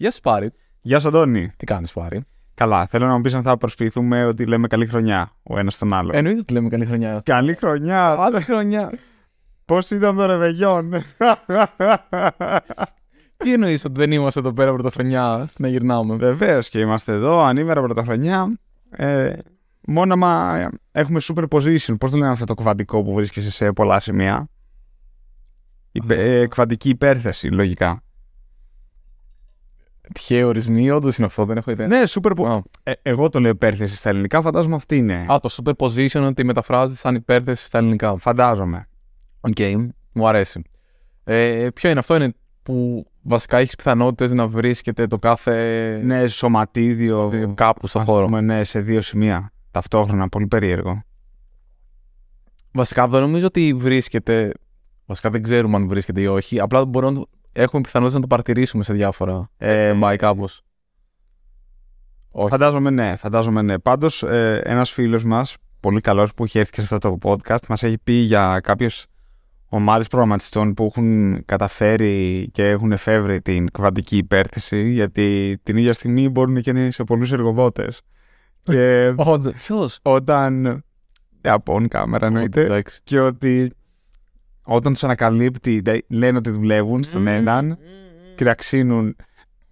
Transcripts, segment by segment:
Γεια σου, Πάρη. Γεια σου, Αντώνη. Τι κάνεις, Πάρη. Καλά. Θέλω να μου πεις αν θα προσποιηθούμε ότι λέμε καλή χρονιά ο ένας τον άλλο. Εννοείται ότι λέμε καλή χρονιά. Καλή χρονιά. Καλή χρονιά. Πώς ήταν το ρεβεγιόν. Τι εννοείς ότι δεν είμαστε εδώ πέρα πρωτοχρονιά να γυρνάμε. Βεβαίως και είμαστε εδώ, ανήμερα πρωτοχρονιά. Ε, μα έχουμε super position. Πώς το λένε αυτό το κουβαντικό που βρίσκεσαι σε πολλά σημεία. Υπε, ε, υπέρθεση, λογικά. Τυχαίοι ορισμοί, όντως είναι αυτό, δεν έχω ιδέα. Ναι, super. Wow. Ε, εγώ το λέω υπέρθεση στα ελληνικά, φαντάζομαι αυτή είναι. Α, το superposition ότι μεταφράζεται σαν υπέρθεση στα ελληνικά. Φαντάζομαι. Οκ, okay. μου αρέσει. Ε, ποιο είναι αυτό, είναι που βασικά έχεις πιθανότητες να βρίσκεται το κάθε. Ναι, σωματίδιο, κάπου στον χώρο. ναι, σε δύο σημεία ταυτόχρονα. Πολύ περίεργο. Βασικά δεν νομίζω ότι βρίσκεται. Βασικά δεν ξέρουμε αν βρίσκεται ή όχι. Απλά μπορώ να έχουμε πιθανότητα να το παρατηρήσουμε σε διάφορα ε, ε κάπω. Φαντάζομαι ναι, φαντάζομαι ναι. Πάντως, ε, ένας φίλος μας, πολύ καλός που έχει έρθει σε αυτό το podcast, μας έχει πει για κάποιες ομάδες προγραμματιστών που έχουν καταφέρει και έχουν εφεύρει την κβαντική υπέρθεση, γιατί την ίδια στιγμή μπορούν και να είναι σε πολλούς εργοδότες. Και όταν. Από on εννοείται. Και ότι όταν τους ανακαλύπτει, λένε ότι δουλεύουν στον mm. έναν mm, mm. και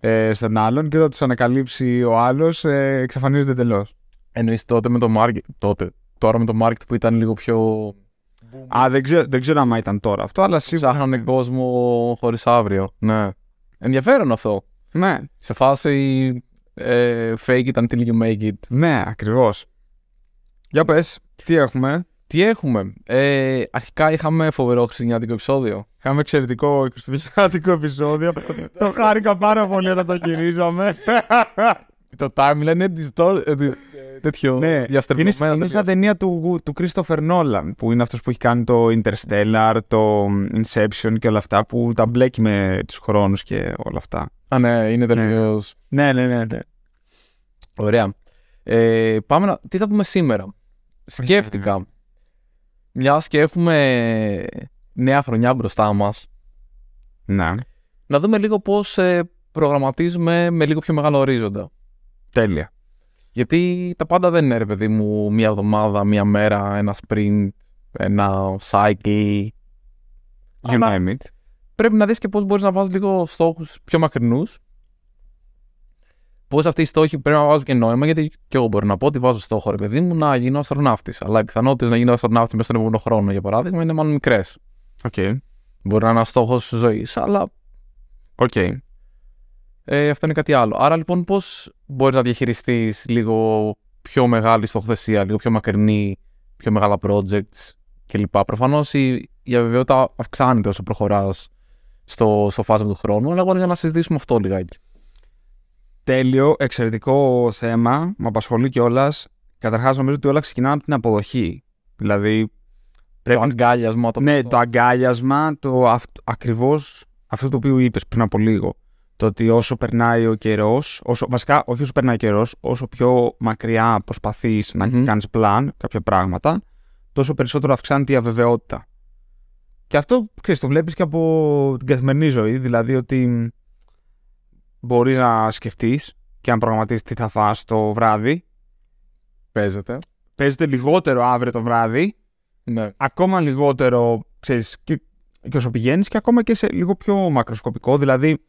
ε, στον άλλον και όταν τους ανακαλύψει ο άλλος, ε, εξαφανίζονται εντελώς. Εννοείς τότε με το market. Τότε. Τώρα με το market που ήταν λίγο πιο. Α, δεν ξέρω, δεν αν ήταν τώρα αυτό, αλλά σίγουρα. Ψάχνανε κόσμο χωρίς αύριο. Ναι. Ενδιαφέρον αυτό. Ναι. Σε φάση ε, fake it until you make it. Ναι, ακριβώς. Για πες, τι έχουμε. Τι έχουμε. Ε, αρχικά είχαμε φοβερό χριστουγεννιάτικο επεισόδιο. Είχαμε εξαιρετικό χριστουγεννιάτικο επεισόδιο. το χάρηκα πάρα πολύ όταν το γυρίζαμε. το timeline είναι ε, τέτοιο ναι, διαστρεβλωμένο. Είναι, σαν ταινία του, του Christopher Nolan που είναι αυτός που έχει κάνει το Interstellar, το Inception και όλα αυτά που τα μπλέκει με τους χρόνους και όλα αυτά. Α, ναι, είναι ναι. τελείως... Ναι, ναι, ναι. ναι, Ωραία. Ε, πάμε να... Τι θα πούμε σήμερα. Ναι, ναι, Σκέφτηκα μιας και έχουμε νέα χρονιά μπροστά μας. Ναι. Να δούμε λίγο πώς ε, προγραμματίζουμε με λίγο πιο μεγάλο ορίζοντα. Τέλεια. Γιατί τα πάντα δεν είναι, ρε παιδί μου, μία εβδομάδα, μία μέρα, ένα sprint, ένα cycle. You name it. Πρέπει να δεις και πώς μπορείς να βάζεις λίγο στόχους πιο μακρινούς Πώς αυτοί οι στόχοι πρέπει να βάζουν και νόημα, γιατί και εγώ μπορώ να πω ότι βάζω στόχο, ρε παιδί μου, να γίνω αστροναύτης. Αλλά οι πιθανότητες να γίνω αστροναύτης μέσα στον επόμενο χρόνο, για παράδειγμα, είναι μάλλον μικρές. Okay. Μπορεί να είναι ένας στόχος ζωής, αλλά. Οκ. Okay. Ε, αυτό είναι κάτι άλλο. Άρα λοιπόν, πώς μπορείς να διαχειριστείς λίγο πιο μεγάλη στοχοθεσία, λίγο πιο μακρινή, πιο μεγάλα projects κλπ. Προφανώς η, η αβεβαιότητα αυξάνεται όσο προχωράς στο, στο φάσμα του χρόνου, αλλά εγώ να συζητήσουμε αυτό λιγάκι τέλειο, εξαιρετικό θέμα. Με απασχολεί κιόλας. Καταρχάς, νομίζω ότι όλα ξεκινάνε από την αποδοχή. Δηλαδή. Πρέπει... Το αγκάλιασμα. ναι, το αγκάλιασμα, το ναι, ακριβώς αυτό το οποίο είπες πριν από λίγο. Το ότι όσο περνάει ο καιρός, βασικά όχι όσο περνάει ο καιρός, όσο πιο μακριά να κάνεις πλάν κάποια πράγματα, τόσο περισσότερο αυξάνεται η αβεβαιότητα. Και αυτό ξέρεις, το βλέπεις και από την καθημερινή ζωή. Δηλαδή ότι μπορείς να σκεφτείς και αν προγραμματίσεις τι θα φά το βράδυ. Παίζεται. Παίζεται λιγότερο αύριο το βράδυ. Ναι. Ακόμα λιγότερο, ξέρεις, και, και όσο πηγαίνεις και ακόμα και σε λίγο πιο μακροσκοπικό. Δηλαδή,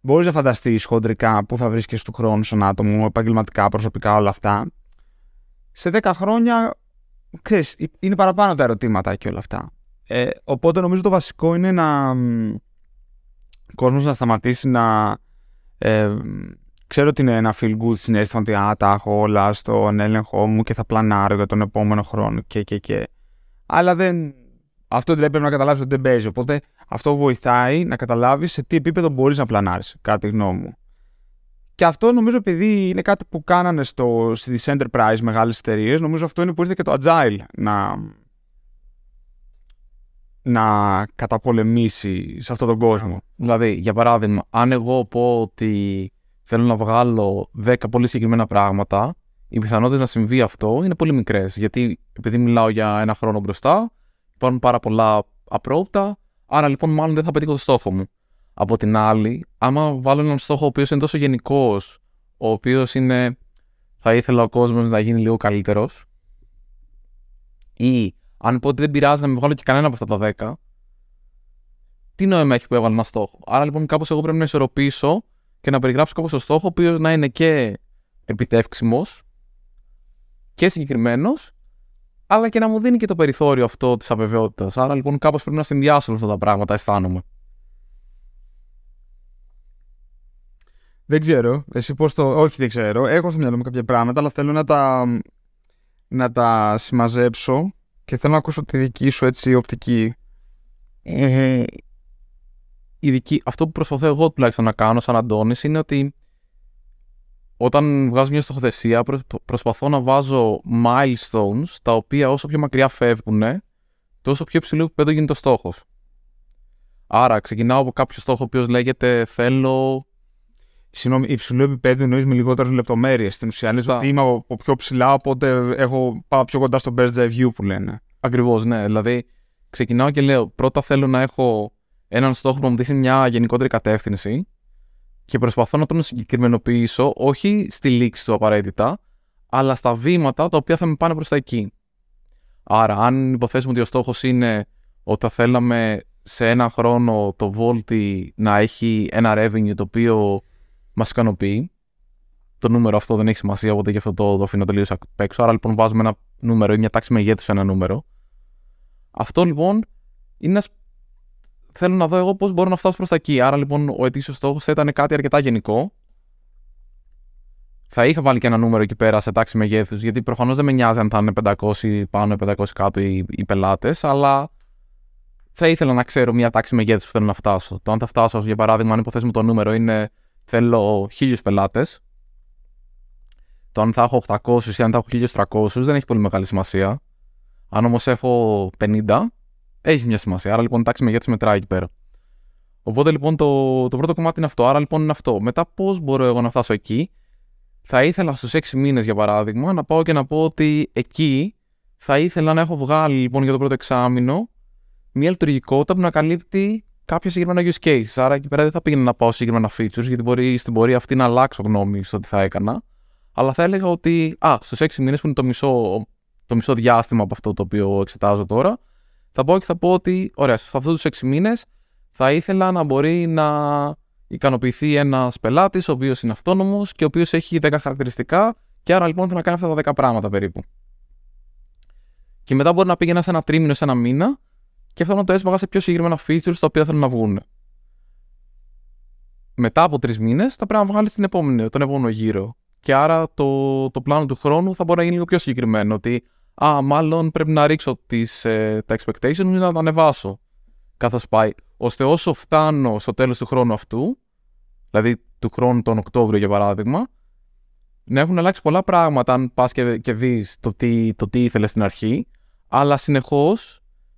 μπορείς να φανταστείς χοντρικά που θα βρίσκεσαι του χρόνου σαν άτομο, επαγγελματικά, προσωπικά, όλα αυτά. Σε 10 χρόνια, ξέρεις, είναι παραπάνω τα ερωτήματα και όλα αυτά. Ε, οπότε νομίζω το βασικό είναι να ο κόσμος να σταματήσει να ξέρω ότι είναι ένα feel good συνέστημα ότι α, τα έχω όλα στον έλεγχό μου και θα πλανάρω για τον επόμενο χρόνο και και και. Αλλά δεν... Αυτό δεν πρέπει να καταλάβεις ότι δεν παίζει. Οπότε αυτό βοηθάει να καταλάβεις σε τι επίπεδο μπορείς να πλανάρεις, κάτι γνώμη μου. Και αυτό νομίζω επειδή είναι κάτι που κάνανε στο, στις enterprise μεγάλες εταιρείες, νομίζω αυτό είναι που ήρθε και το agile να, να καταπολεμήσει σε αυτόν τον κόσμο. Δηλαδή, για παράδειγμα, αν εγώ πω ότι θέλω να βγάλω 10 πολύ συγκεκριμένα πράγματα, οι πιθανότητες να συμβεί αυτό είναι πολύ μικρές. Γιατί επειδή μιλάω για ένα χρόνο μπροστά, υπάρχουν πάρα πολλά απρόπτα, άρα λοιπόν μάλλον δεν θα πετύχω το στόχο μου. Από την άλλη, άμα βάλω έναν στόχο ο οποίος είναι τόσο γενικός, ο οποίος είναι θα ήθελα ο κόσμος να γίνει λίγο καλύτερος, ή αν πω ότι δεν πειράζει να με βγάλω και κανένα από αυτά τα 10, τι νόημα έχει που έβαλε ένα στόχο. Άρα λοιπόν κάπως εγώ πρέπει να ισορροπήσω και να περιγράψω κάπως το στόχο, ο οποίος να είναι και επιτεύξιμος και συγκεκριμένος, αλλά και να μου δίνει και το περιθώριο αυτό της αβεβαιότητας. Άρα λοιπόν κάπως πρέπει να συνδυάσω αυτά τα πράγματα, αισθάνομαι. Δεν ξέρω. Εσύ πώς το. Όχι, δεν ξέρω. Έχω στο μυαλό μου κάποια πράγματα, αλλά θέλω να τα, να τα συμμαζέψω και θέλω να ακούσω τη δική σου έτσι οπτική. Ε, η δική, αυτό που προσπαθώ εγώ τουλάχιστον να κάνω σαν Αντώνης είναι ότι όταν βγάζω μια στοχοθεσία προσπαθώ να βάζω milestones τα οποία όσο πιο μακριά φεύγουν τόσο πιο υψηλό επίπεδο γίνεται ο στόχος. Άρα ξεκινάω από κάποιο στόχο ο οποίος λέγεται θέλω Συγγνώμη, υψηλό επίπεδο εννοείς με λιγότερες λεπτομέρειες. Στην ουσία, λες ότι είμαι από, πιο ψηλά, οπότε έχω, πάω πιο κοντά στο best eye view που λένε. Ακριβώς, ναι. Δηλαδή, ξεκινάω και λέω: Πρώτα θέλω να έχω έναν στόχο που μου δείχνει μια γενικότερη κατεύθυνση και προσπαθώ να τον συγκεκριμενοποιήσω, όχι στη λήξη του απαραίτητα, αλλά στα βήματα τα οποία θα με πάνε προς τα εκεί. Άρα, αν υποθέσουμε ότι ο στόχος είναι ότι θα θέλαμε σε ένα χρόνο το Volti να έχει ένα revenue το οποίο μας ικανοποιεί. Το νούμερο αυτό δεν έχει σημασία, οπότε γι' αυτό το, το τελείως απ' έξω. Άρα λοιπόν βάζουμε ένα νούμερο ή μια τάξη μεγέθους σε ένα νούμερο. Αυτό λοιπόν είναι ένας. Θέλω να δω εγώ πώς μπορώ να φτάσω προς τα εκεί. Άρα λοιπόν ο ετήσιος στόχος θα ήταν κάτι αρκετά γενικό. Θα είχα βάλει και ένα νούμερο εκεί πέρα σε τάξη μεγέθους, γιατί προφανώς δεν με νοιάζει αν θα είναι 500 πάνω, 500 κάτω οι, οι πελάτες, αλλά θα ήθελα να ξέρω μια τάξη μεγέθους που θέλω να φτάσω. Το αν θα φτάσω, για παράδειγμα, αν υποθέσουμε το νούμερο είναι θέλω χίλιους πελάτες. Το αν θα έχω 800 ή αν θα έχω 1300 δεν έχει πολύ μεγάλη σημασία. Αν όμως έχω 50, έχει μια σημασία. Άρα λοιπόν, τάξη μεγέθους μετράει εκεί πέρα. Οπότε λοιπόν το, το πρώτο κομμάτι είναι αυτό. Άρα λοιπόν είναι αυτό. Μετά πώς μπορώ εγώ να φτάσω εκεί. Θα ήθελα στους 6 μήνες για παράδειγμα να πάω και να πω ότι εκεί θα ήθελα να έχω βγάλει λοιπόν για το πρώτο εξάμεινο μια λειτουργικότητα που να καλύπτει κάποια συγκεκριμένα use case, Άρα εκεί πέρα δεν θα πήγαινα να πάω συγκεκριμένα features, γιατί μπορεί στην πορεία αυτή να αλλάξω γνώμη στο τι θα έκανα. Αλλά θα έλεγα ότι α, στους 6 μήνες που είναι το μισό, το μισό διάστημα από αυτό το οποίο εξετάζω τώρα, θα πω και θα πω ότι, ωραία, σε αυτούς τους 6 μήνες θα ήθελα να μπορεί να ικανοποιηθεί ένας πελάτης, ο οποίος είναι αυτόνομος και ο οποίος έχει 10 χαρακτηριστικά, και άρα λοιπόν θέλω να κάνει αυτά τα 10 πράγματα περίπου. Και μετά μπορεί να πήγαινα σε ένα τρίμηνο, σε ένα μήνα και αυτό να το έσπαγα σε πιο συγκεκριμένα features τα οποία θέλουν να βγουν. Μετά από τρεις μήνες θα πρέπει να βγάλεις τον επόμενο γύρο. Και άρα το, το πλάνο του χρόνου θα μπορεί να γίνει λίγο πιο συγκεκριμένο. Ότι, α, μάλλον πρέπει να ρίξω τις, ε, τα expectations ή να τα ανεβάσω καθώς πάει. Ώστε όσο φτάνω στο τέλος του χρόνου αυτού, δηλαδή του χρόνου τον Οκτώβριο για παράδειγμα, να έχουν αλλάξει πολλά πράγματα αν πας και, και δεις το τι, το τι ήθελες στην αρχή, αλλά συνεχώς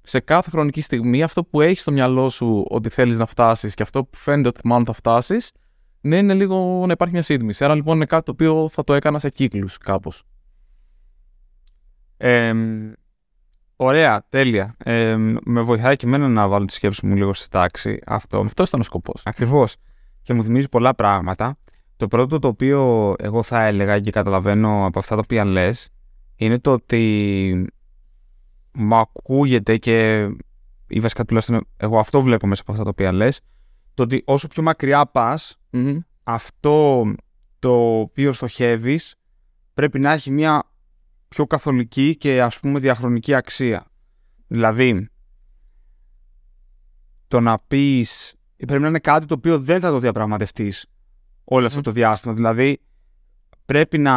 σε κάθε χρονική στιγμή αυτό που έχεις στο μυαλό σου ότι θέλεις να φτάσεις και αυτό που φαίνεται ότι μάλλον θα φτάσεις, να είναι λίγο να υπάρχει μια σύντμηση. Άρα λοιπόν είναι κάτι το οποίο θα το έκανα σε κύκλους κάπως. Ε, ωραία, τέλεια. Ε, με βοηθάει και εμένα να βάλω τη σκέψη μου λίγο στη τάξη. Αυτό, αυτός ήταν ο σκοπός. Ακριβώς. Και μου θυμίζει πολλά πράγματα. Το πρώτο το οποίο εγώ θα έλεγα και καταλαβαίνω από αυτά τα οποία λες είναι το ότι μου ακούγεται και ή βασικά τουλάχιστον εγώ αυτό βλέπω μέσα από αυτά τα οποία λες, το ότι όσο πιο μακριά πας, αυτό το οποίο στοχεύεις πρέπει να έχει μια πιο καθολική και ας πούμε διαχρονική αξία. Δηλαδή, το να πεις πρέπει να είναι κάτι το οποίο δεν θα το διαπραγματευτείς όλο αυτό το διάστημα. Δηλαδή, πρέπει να,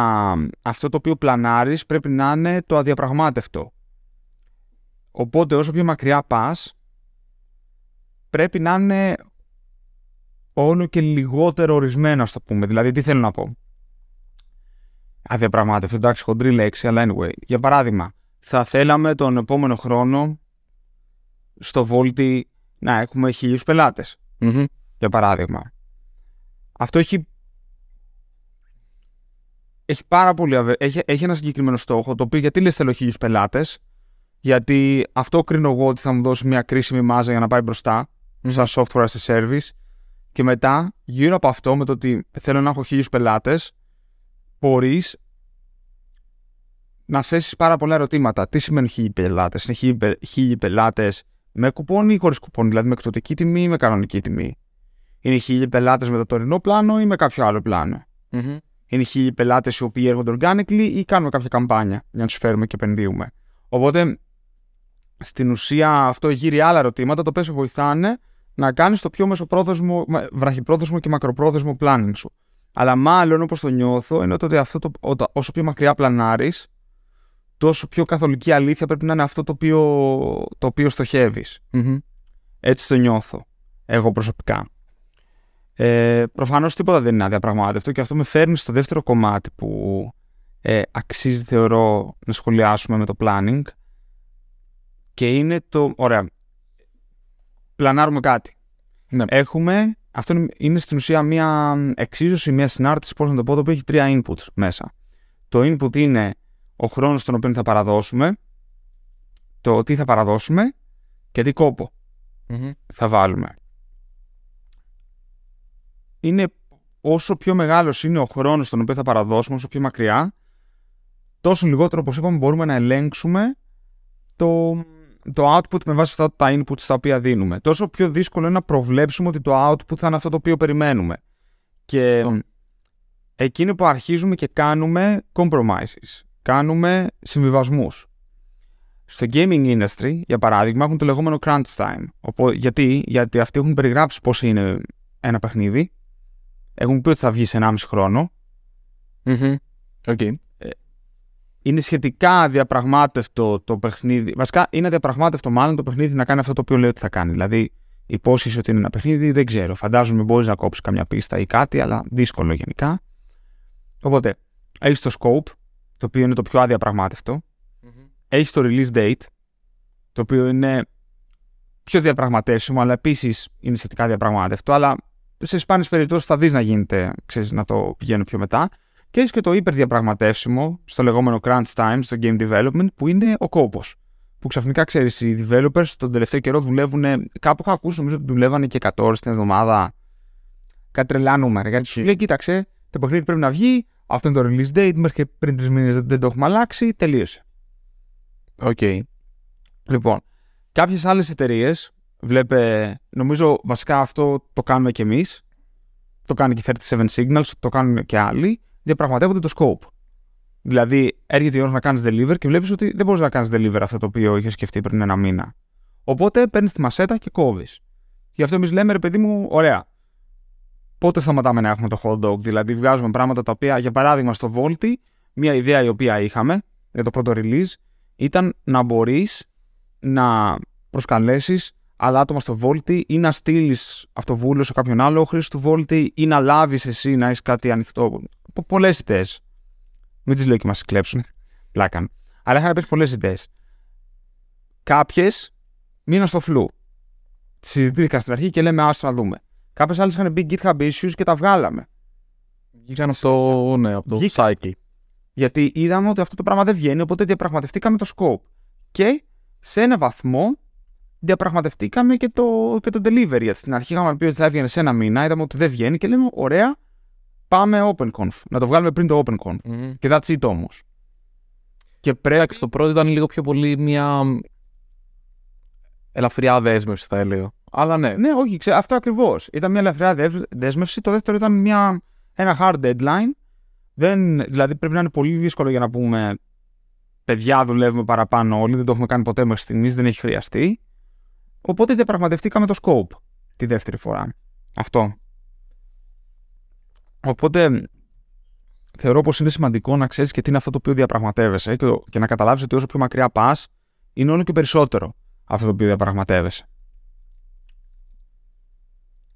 αυτό το οποίο πλανάρεις, πρέπει να είναι το αδιαπραγμάτευτο. Οπότε όσο πιο μακριά πας, πρέπει να είναι όλο και λιγότερο ορισμένο, το πούμε. Δηλαδή, τι θέλω να πω. Αδιαπραγμάτευτο, εντάξει, χοντρή λέξη, αλλά anyway. Για παράδειγμα, θα θέλαμε τον επόμενο χρόνο στο Βόλτι να έχουμε χίλιους για παράδειγμα. Αυτό έχει... Έχει πάρα πολύ... Έχει, έχει ένα συγκεκριμένο στόχο, το οποίο γιατί λες θέλω χίλιους πελάτες, γιατί αυτό κρίνω εγώ ότι θα μου δώσει μια κρίσιμη μάζα για να πάει μπροστά, σαν software as a service. Και μετά, γύρω από αυτό, με το ότι θέλω να έχω χίλιους πελάτες, μπορείς να θέσεις πάρα πολλά ερωτήματα. Τι σημαίνει χίλιοι πελάτες, Είναι χίλιοι πελάτες με κουπόνι ή χωρίς κουπόνι, δηλαδή με εκδοτική τιμή ή με κανονική τιμή. Είναι χίλιοι πελάτες με το τωρινό πλάνο ή με κάποιο άλλο πλάνο. Είναι χίλιοι πελάτες οι οποίοι έρχονται organically ή κάνουμε κάποια καμπάνια για να τους φέρουμε και επενδύουμε. Οπότε στην ουσία αυτό γύρει άλλα ερωτήματα τα οποία σε βοηθάνε να κάνεις το πιο μεσοπρόθεσμο, βραχυπρόθεσμο και μακροπρόθεσμο planning σου. Αλλά μάλλον όπως το νιώθω είναι ότι αυτό το, όσο πιο μακριά πλανάρεις, τόσο πιο καθολική αλήθεια πρέπει να είναι αυτό το οποίο, το οποίο στοχεύεις. Mm-hmm. Έτσι το νιώθω εγώ προσωπικά. Ε, προφανώς τίποτα δεν είναι αδιαπραγμάτευτο και αυτό με φέρνει στο δεύτερο κομμάτι που ε, αξίζει θεωρώ να σχολιάσουμε με το planning και είναι το. Ωραία. Πλανάρουμε κάτι. Ναι. Έχουμε. Αυτό είναι στην ουσία μια εξίσωση, μια συνάρτηση, πώς να το πω, το που έχει τρία inputs μέσα. Το input είναι ο χρόνος τον οποίο θα παραδώσουμε, το τι θα παραδώσουμε και τι κοπο θα βάλουμε. Είναι όσο πιο μεγάλος είναι ο χρόνος τον οποίο θα παραδώσουμε, όσο πιο μακριά, τόσο λιγότερο, όπως είπαμε, μπορούμε να ελέγξουμε το, το output με βάση αυτά τα input στα οποία δίνουμε. Τόσο πιο δύσκολο είναι να προβλέψουμε ότι το output θα είναι αυτό το οποίο περιμένουμε. Και εκείνο που αρχίζουμε και κάνουμε compromises, κάνουμε συμβιβασμούς. Στο gaming industry, για παράδειγμα, έχουν το λεγόμενο crunch time. Οπό, γιατί? γιατί αυτοί έχουν περιγράψει πώς είναι ένα παιχνίδι, έχουν πει ότι θα βγει σε 1,5 χρόνο. Okay είναι σχετικά αδιαπραγμάτευτο το παιχνίδι. Βασικά, είναι αδιαπραγμάτευτο μάλλον το παιχνίδι να κάνει αυτό το οποίο λέει ότι θα κάνει. Δηλαδή, υπόσχεση ότι είναι ένα παιχνίδι, δεν ξέρω. Φαντάζομαι μπορείς να κόψεις καμιά πίστα ή κάτι, αλλά δύσκολο γενικά. Οπότε, έχει το scope, το οποίο είναι το πιο αδιαπραγμάτευτο. Mm-hmm. Έχει το release date, το οποίο είναι πιο διαπραγματεύσιμο, αλλά επίσης είναι σχετικά διαπραγμάτευτο. Αλλά σε σπάνιες περιπτώσεις θα δεις να γίνεται, ξέρεις, να το πηγαίνω πιο μετά. Και έχεις και το υπερδιαπραγματεύσιμο στο λεγόμενο crunch time, στο game development, που είναι ο κόπος. Που ξαφνικά ξέρεις, οι developers τον τελευταίο καιρό δουλεύουν. Ε, κάπου είχα ακούσει, νομίζω ότι δουλεύανε και 100 ώρες την εβδομάδα. Κάτι τρελά νούμερα. Γιατί σου λέει, κοίταξε, το παιχνίδι πρέπει να βγει, αυτό είναι το release date, μέχρι πριν τρεις μήνες δεν το έχουμε αλλάξει, τελείωσε. Οκ. Λοιπόν, κάποιες άλλες εταιρείες, βλέπε, νομίζω βασικά αυτό το κάνουμε κι εμείς, το κάνει και 37 Signals, το κάνουν και άλλοι, διαπραγματεύονται το scope. Δηλαδή, έρχεται η ώρα να κάνεις deliver και βλέπεις ότι δεν μπορείς να κάνεις deliver αυτό το οποίο είχες σκεφτεί πριν ένα μήνα. Οπότε παίρνεις τη μασέτα και κόβεις. Γι' αυτό εμείς λέμε, ρε παιδί μου, ωραία. Πότε σταματάμε να έχουμε το hot dog, δηλαδή βγάζουμε πράγματα τα οποία, για παράδειγμα, στο Volti, μια ιδέα η οποία είχαμε για το πρώτο release ήταν να μπορείς να προσκαλέσεις άλλα άτομα στο βόλτι ή να στείλεις αυτοβούλιο σε κάποιον άλλο χρήστη του VoLTE ή να λάβεις εσύ να έχεις κάτι ανοιχτό. Πολλές ιδέες. Μην τις λέω και μας κλέψουν. Πλάκαν. Αλλά είχα να πεις πολλές ιδέες. Κάποιες μείναν στο φλού. Τις συζητήθηκαν στην αρχή και λέμε άστο να δούμε. Κάποιες άλλες είχαν μπει GitHub issues και τα βγάλαμε. Βγήκαν ναι, από το cycle. Γιατί είδαμε ότι αυτό το πράγμα δεν βγαίνει, οπότε διαπραγματευτήκαμε το scope. Και σε ένα βαθμό διαπραγματευτήκαμε και το, και το delivery. στην αρχή είχαμε πει ότι θα έβγαινε σε ένα μήνα, είδαμε ότι δεν βγαίνει και λέμε: Ωραία, πάμε conf. Να το βγάλουμε πριν το OpenConf. Mm-hmm. Και that's it όμως. Και πρέπει. το πρώτο ήταν λίγο πιο πολύ μια ελαφριά δέσμευση, θα έλεγα. Αλλά ναι. Ναι, όχι, αυτό ακριβώς. Ήταν μια ελαφριά δέσμευση. Το δεύτερο ήταν μια, ένα hard deadline. Δεν, δηλαδή πρέπει να είναι πολύ δύσκολο για να πούμε παιδιά δουλεύουμε παραπάνω όλοι, δεν το έχουμε κάνει ποτέ μέχρι στιγμής, δεν έχει χρειαστεί. Οπότε διαπραγματευτήκαμε το scope τη δεύτερη φορά. Αυτό. Οπότε θεωρώ πως είναι σημαντικό να ξέρεις και τι είναι αυτό το οποίο διαπραγματεύεσαι και, και να καταλάβεις ότι όσο πιο μακριά πας είναι όλο και περισσότερο αυτό το οποίο διαπραγματεύεσαι.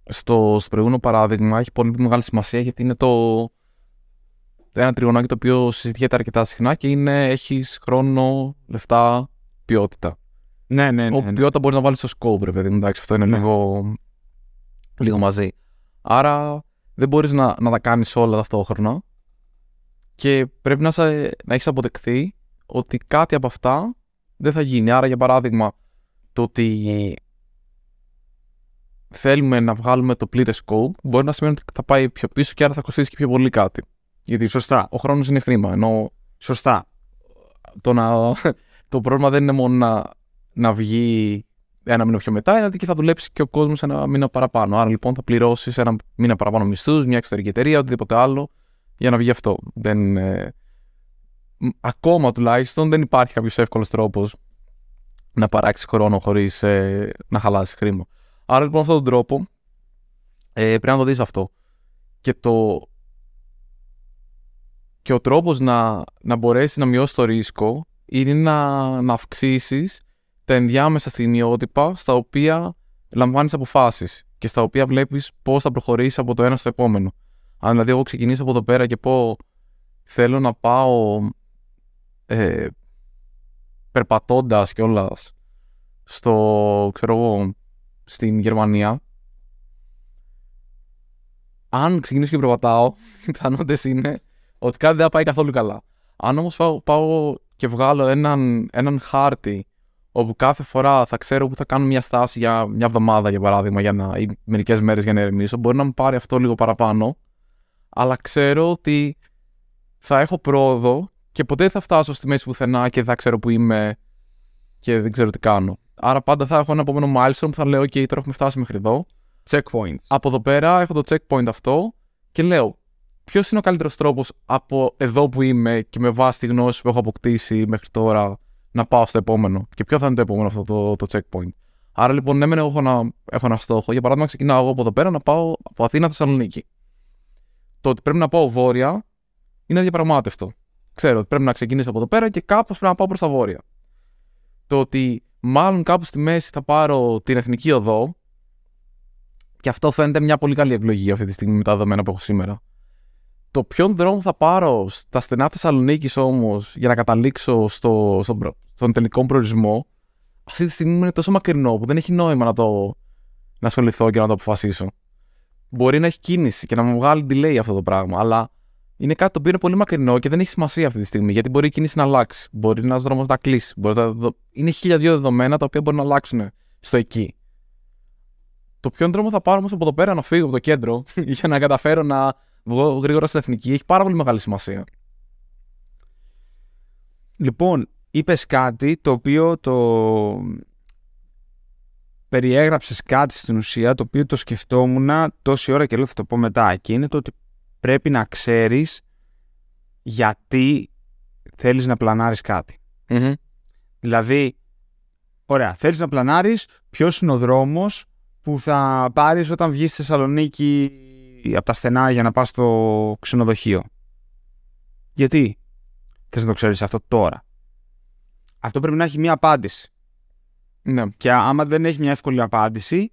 Στο, στο προηγούμενο παράδειγμα έχει πολύ μεγάλη σημασία γιατί είναι το, ένα τριγωνάκι το οποίο συζητιέται αρκετά συχνά και είναι έχεις χρόνο, λεφτά, ποιότητα. Ναι, ναι, ναι. ναι. μπορεί να βάλεις στο scope, ρε παιδί μου. Εντάξει, αυτό είναι ναι. λίγο, λίγο μαζί. Άρα δεν μπορείς να, να τα κάνεις όλα ταυτόχρονα. Και πρέπει να, να έχεις αποδεχθεί ότι κάτι από αυτά δεν θα γίνει. Άρα, για παράδειγμα, το ότι θέλουμε να βγάλουμε το πλήρες scope μπορεί να σημαίνει ότι θα πάει πιο πίσω και άρα θα κοστίσει και πιο πολύ κάτι. Γιατί σωστά. ο χρόνος είναι χρήμα. Ενώ σωστά. Το, να... το πρόβλημα δεν είναι μόνο να να βγει ένα μήνα πιο μετά, είναι ότι θα δουλέψει και ο κόσμος ένα μήνα παραπάνω. Άρα λοιπόν θα πληρώσεις ένα μήνα παραπάνω μισθούς, μια εξωτερική εταιρεία, οτιδήποτε άλλο για να βγει αυτό. Δεν, ε, ακόμα τουλάχιστον δεν υπάρχει κάποιος εύκολος τρόπος να παράξει χρόνο χωρίς ε, να χαλάσει χρήμα. Άρα λοιπόν αυτόν τον τρόπο ε, πρέπει να το δεις αυτό. Και, το... και ο τρόπος να, να μπορέσεις να μειώσεις το ρίσκο είναι να, να αυξήσεις τα ενδιάμεσα στιγμιότυπα στα οποία λαμβάνεις αποφάσεις και στα οποία βλέπεις πώς θα προχωρήσεις από το ένα στο επόμενο. Αν δηλαδή εγώ ξεκινήσω από εδώ πέρα και πω θέλω να πάω ε, περπατώντας κιόλα στο, ξέρω εγώ, στην Γερμανία, αν ξεκινήσω και περπατάω, οι πιθανότητες είναι ότι κάτι δεν θα πάει καθόλου καλά. Αν όμως πάω, πάω, και βγάλω έναν, έναν χάρτη όπου κάθε φορά θα ξέρω που θα κάνω μια στάση για μια εβδομάδα, για παράδειγμα, για να, ή μερικές μέρες για να ερεμήσω. Μπορεί να μου πάρει αυτό λίγο παραπάνω, αλλά ξέρω ότι θα έχω πρόοδο και ποτέ δεν θα φτάσω στη μέση πουθενά και θα ξέρω που είμαι και δεν ξέρω τι κάνω. Άρα πάντα θα έχω ένα επόμενο milestone που θα λέω: OK, τώρα έχουμε φτάσει μέχρι εδώ. Checkpoint. Από εδώ πέρα έχω το checkpoint αυτό και λέω: Ποιος είναι ο καλύτερος τρόπος από εδώ που είμαι και με βάση τη γνώση που έχω αποκτήσει μέχρι τώρα να πάω στο επόμενο. Και ποιο θα είναι το επόμενο αυτό το, το checkpoint. Άρα λοιπόν, ναι, μεν έχω ένα, έχω ένα στόχο. Για παράδειγμα, ξεκινάω εγώ από εδώ πέρα να πάω από Αθήνα Θεσσαλονίκη. Το ότι πρέπει να πάω βόρεια είναι διαπραγμάτευτο. Ξέρω ότι πρέπει να ξεκινήσω από εδώ πέρα και κάπως πρέπει να πάω προς τα βόρεια. Το ότι μάλλον κάπου στη μέση θα πάρω την εθνική οδό. Και αυτό φαίνεται μια πολύ καλή επιλογή αυτή τη στιγμή με τα δεδομένα που έχω σήμερα. Το ποιον δρόμο θα πάρω στα στενά Θεσσαλονίκης όμως για να καταλήξω στο, στο, στον τελικό προορισμό, αυτή τη στιγμή είναι τόσο μακρινό που δεν έχει νόημα να το να ασχοληθώ και να το αποφασίσω. Μπορεί να έχει κίνηση και να μου βγάλει delay αυτό το πράγμα, αλλά είναι κάτι το οποίο είναι πολύ μακρινό και δεν έχει σημασία αυτή τη στιγμή, γιατί μπορεί η κίνηση να αλλάξει. Μπορεί ένας δρόμος να κλείσει. Μπορεί να... Είναι χίλια δύο δεδομένα τα οποία μπορεί να αλλάξουν στο εκεί. Το ποιον δρόμο θα πάρω όμως από εδώ πέρα να φύγω από το κέντρο για να καταφέρω να βγω γρήγορα στην εθνική έχει πάρα πολύ μεγάλη σημασία. Λοιπόν, είπες κάτι το οποίο το. Περιέγραψες κάτι στην ουσία το οποίο το σκεφτόμουν τόση ώρα και λέω θα το πω μετά. Και είναι το ότι πρέπει να ξέρεις γιατί θέλεις να πλανάρεις κατι Δηλαδή, ωραία, θέλεις να πλανάρεις ποιος είναι ο δρόμος που θα πάρεις όταν βγεις στη Θεσσαλονίκη από τα στενά για να πά στο ξενοδοχείο. Γιατί θες να το ξέρεις αυτό τώρα. Αυτό πρέπει να έχει μια απάντηση. Ναι. Και άμα δεν έχει μια εύκολη απάντηση,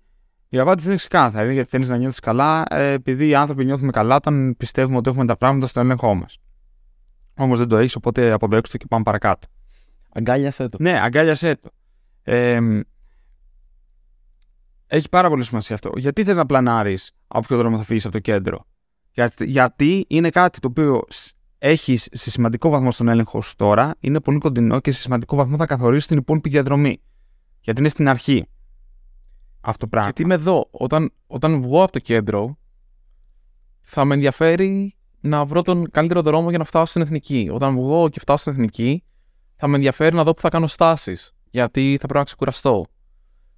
η απάντηση είναι ξεκάθαρη. Γιατί θέλεις να νιώθεις καλά, ε, επειδή οι άνθρωποι νιώθουμε καλά όταν πιστεύουμε ότι έχουμε τα πράγματα στο έλεγχό μας. Όμως δεν το έχεις, οπότε αποδέξτε το και πάμε παρακάτω. Αγκάλιασέ το. Ναι, αγκάλιασέ το. Ε, έχει πάρα πολύ σημασία αυτό. Γιατί θες να πλανάρεις από ποιο δρόμο θα φύγεις από το κέντρο. γιατί είναι κάτι το οποίο έχει σε σημαντικό βαθμό στον έλεγχο σου τώρα, είναι πολύ κοντινό και σε σημαντικό βαθμό θα καθορίσει την υπόλοιπη διαδρομή. Γιατί είναι στην αρχή. Αυτό πράγμα. Γιατί είμαι εδώ. Όταν, όταν βγω από το κέντρο, θα με ενδιαφέρει να βρω τον καλύτερο δρόμο για να φτάσω στην εθνική. Όταν βγω και φτάσω στην εθνική, θα με ενδιαφέρει να δω που θα κάνω στάσεις. Γιατί θα πρέπει να ξεκουραστώ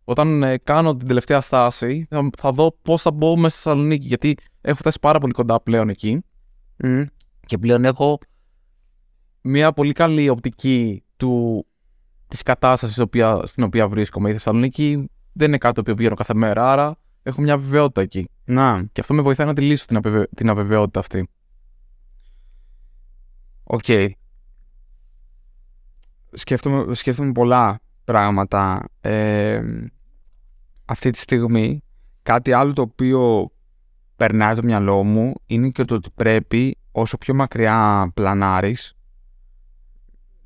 όταν ε, κάνω την τελευταία στάση, θα, δω πώς θα μπω μέσα στη Θεσσαλονίκη. Γιατί έχω φτάσει πάρα πολύ κοντά πλέον εκεί. Και πλέον έχω μια πολύ καλή οπτική του, της κατάστασης στην οποία βρίσκομαι. Η Θεσσαλονίκη δεν είναι κάτι το οποίο πηγαίνω κάθε μέρα, άρα έχω μια βεβαιότητα εκεί. Να. Και αυτό με βοηθάει να τη λύσω την, την αβεβαιότητα αυτή. Οκ. Okay. Σκέφτομαι, πολλά πράγματα. Ε, αυτή τη στιγμή κάτι άλλο το οποίο περνάει το μυαλό μου είναι και το ότι πρέπει όσο πιο μακριά πλανάρεις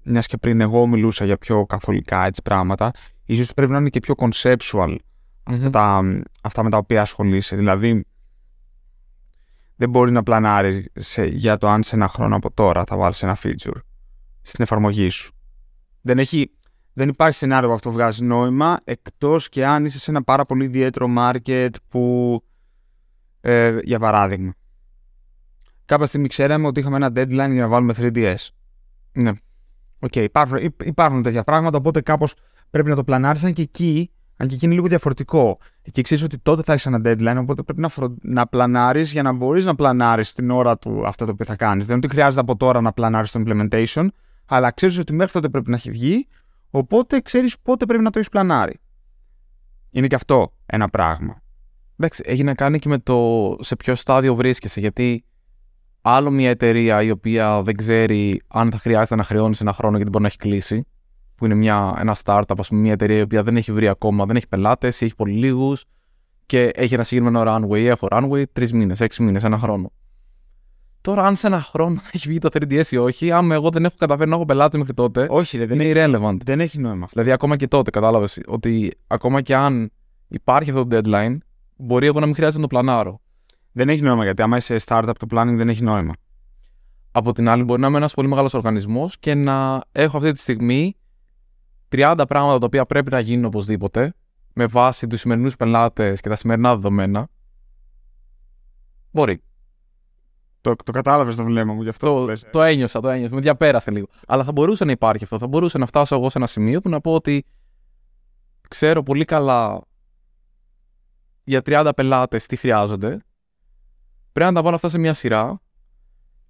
μιας και πριν εγώ μιλούσα για πιο καθολικά έτσι πράγματα, ίσως πρέπει να είναι και πιο conceptual αυτά, αυτά με τα οποία ασχολείσαι. Δηλαδή, δεν μπορεί να πλανάρεις για το αν σε ένα χρόνο από τώρα θα βάλεις ένα feature στην εφαρμογή σου. Δεν έχει δεν υπάρχει σενάριο που αυτό βγάζει νόημα, εκτός και αν είσαι σε ένα πάρα πολύ ιδιαίτερο market που, ε, για παράδειγμα, κάποια στιγμή ξέραμε ότι είχαμε ένα deadline για να βάλουμε 3DS. Ναι. Οκ, okay, υπάρχουν, υπάρχουν τέτοια πράγματα, οπότε κάπως πρέπει να το πλανάρεις, αν και εκεί, αν και εκεί είναι λίγο διαφορετικό. Εκεί ξέρεις ότι τότε θα έχεις ένα deadline, οπότε πρέπει να, φρο... να πλανάρεις για να μπορείς να πλανάρεις την ώρα του αυτό το οποίο θα κάνεις. Δεν είναι ότι χρειάζεται από τώρα να πλανάρεις το implementation, αλλά ξέρεις ότι μέχρι τότε πρέπει να έχει βγει, Οπότε ξέρεις πότε πρέπει να το έχεις πλανάρει. Είναι και αυτό ένα πράγμα. Εντάξει, έχει να κάνει και με το σε ποιο στάδιο βρίσκεσαι. Γιατί άλλο μια εταιρεία η οποία δεν ξέρει αν θα χρειάζεται να χρεώνεις ένα χρόνο γιατί μπορεί να έχει κλείσει, που είναι μια, ένα startup, ας πούμε, μια εταιρεία η οποία δεν έχει βρει ακόμα, δεν έχει πελάτες ή έχει πολύ λίγους και έχει ένα συγκεκριμένο runway, έχω runway τρεις μήνες, έξι μήνες, ένα χρόνο. Τώρα, αν σε ένα χρόνο έχει βγει το 3DS ή όχι, αν εγώ δεν έχω καταφέρει να έχω πελάτη μέχρι τότε. Όχι, δεν είναι irrelevant. Δεν έχει νόημα. Δηλαδή, ακόμα και τότε, κατάλαβες ότι ακόμα και αν υπάρχει αυτό το deadline, μπορεί εγώ να μην χρειάζεται να το πλανάρω. Δεν έχει νόημα γιατί άμα είσαι startup, το planning δεν έχει νόημα. Από την άλλη, μπορεί να είμαι ένας πολύ μεγάλος οργανισμός και να έχω αυτή τη στιγμή 30 πράγματα τα οποία πρέπει να γίνουν οπωσδήποτε με βάση τους σημερινούς πελάτες και τα σημερινά δεδομένα. Μπορεί. Το, το κατάλαβες το βλέμμα μου γι' αυτό. Το, το, το ένιωσα, το ένιωσα. Με διαπέρασε λίγο. Αλλά θα μπορούσε να υπάρχει αυτό. Θα μπορούσε να φτάσω εγώ σε ένα σημείο που να πω ότι ξέρω πολύ καλά για 30 πελάτες τι χρειάζονται. Πρέπει να τα βάλω αυτά σε μια σειρά.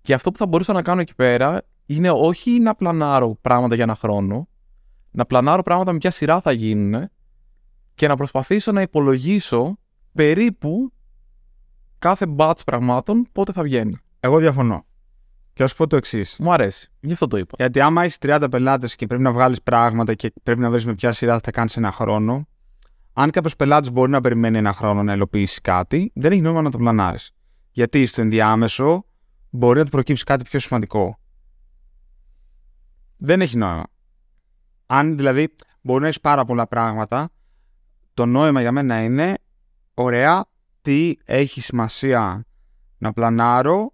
Και αυτό που θα μπορούσα να κάνω εκεί πέρα είναι όχι να πλανάρω πράγματα για ένα χρόνο, να πλανάρω πράγματα με ποια σειρά θα γίνουν και να προσπαθήσω να υπολογίσω περίπου κάθε batch πραγμάτων πότε θα βγαίνει. Εγώ διαφωνώ. Και ας πω το εξής. Μου αρέσει. Γι' αυτό το είπα. Γιατί άμα έχεις 30 πελάτες και πρέπει να βγάλεις πράγματα και πρέπει να βρεις με ποια σειρά θα τα κάνεις ένα χρόνο, αν κάποιος πελάτης μπορεί να περιμένει ένα χρόνο να ελοποιήσει κάτι, δεν έχει νόημα να το πλανάρεις. Γιατί στο ενδιάμεσο μπορεί να του προκύψει κάτι πιο σημαντικό. Δεν έχει νόημα. Αν δηλαδή μπορεί να έχεις πάρα πολλά πράγματα, το νόημα για μένα είναι ωραία, τι έχει σημασία να πλανάρω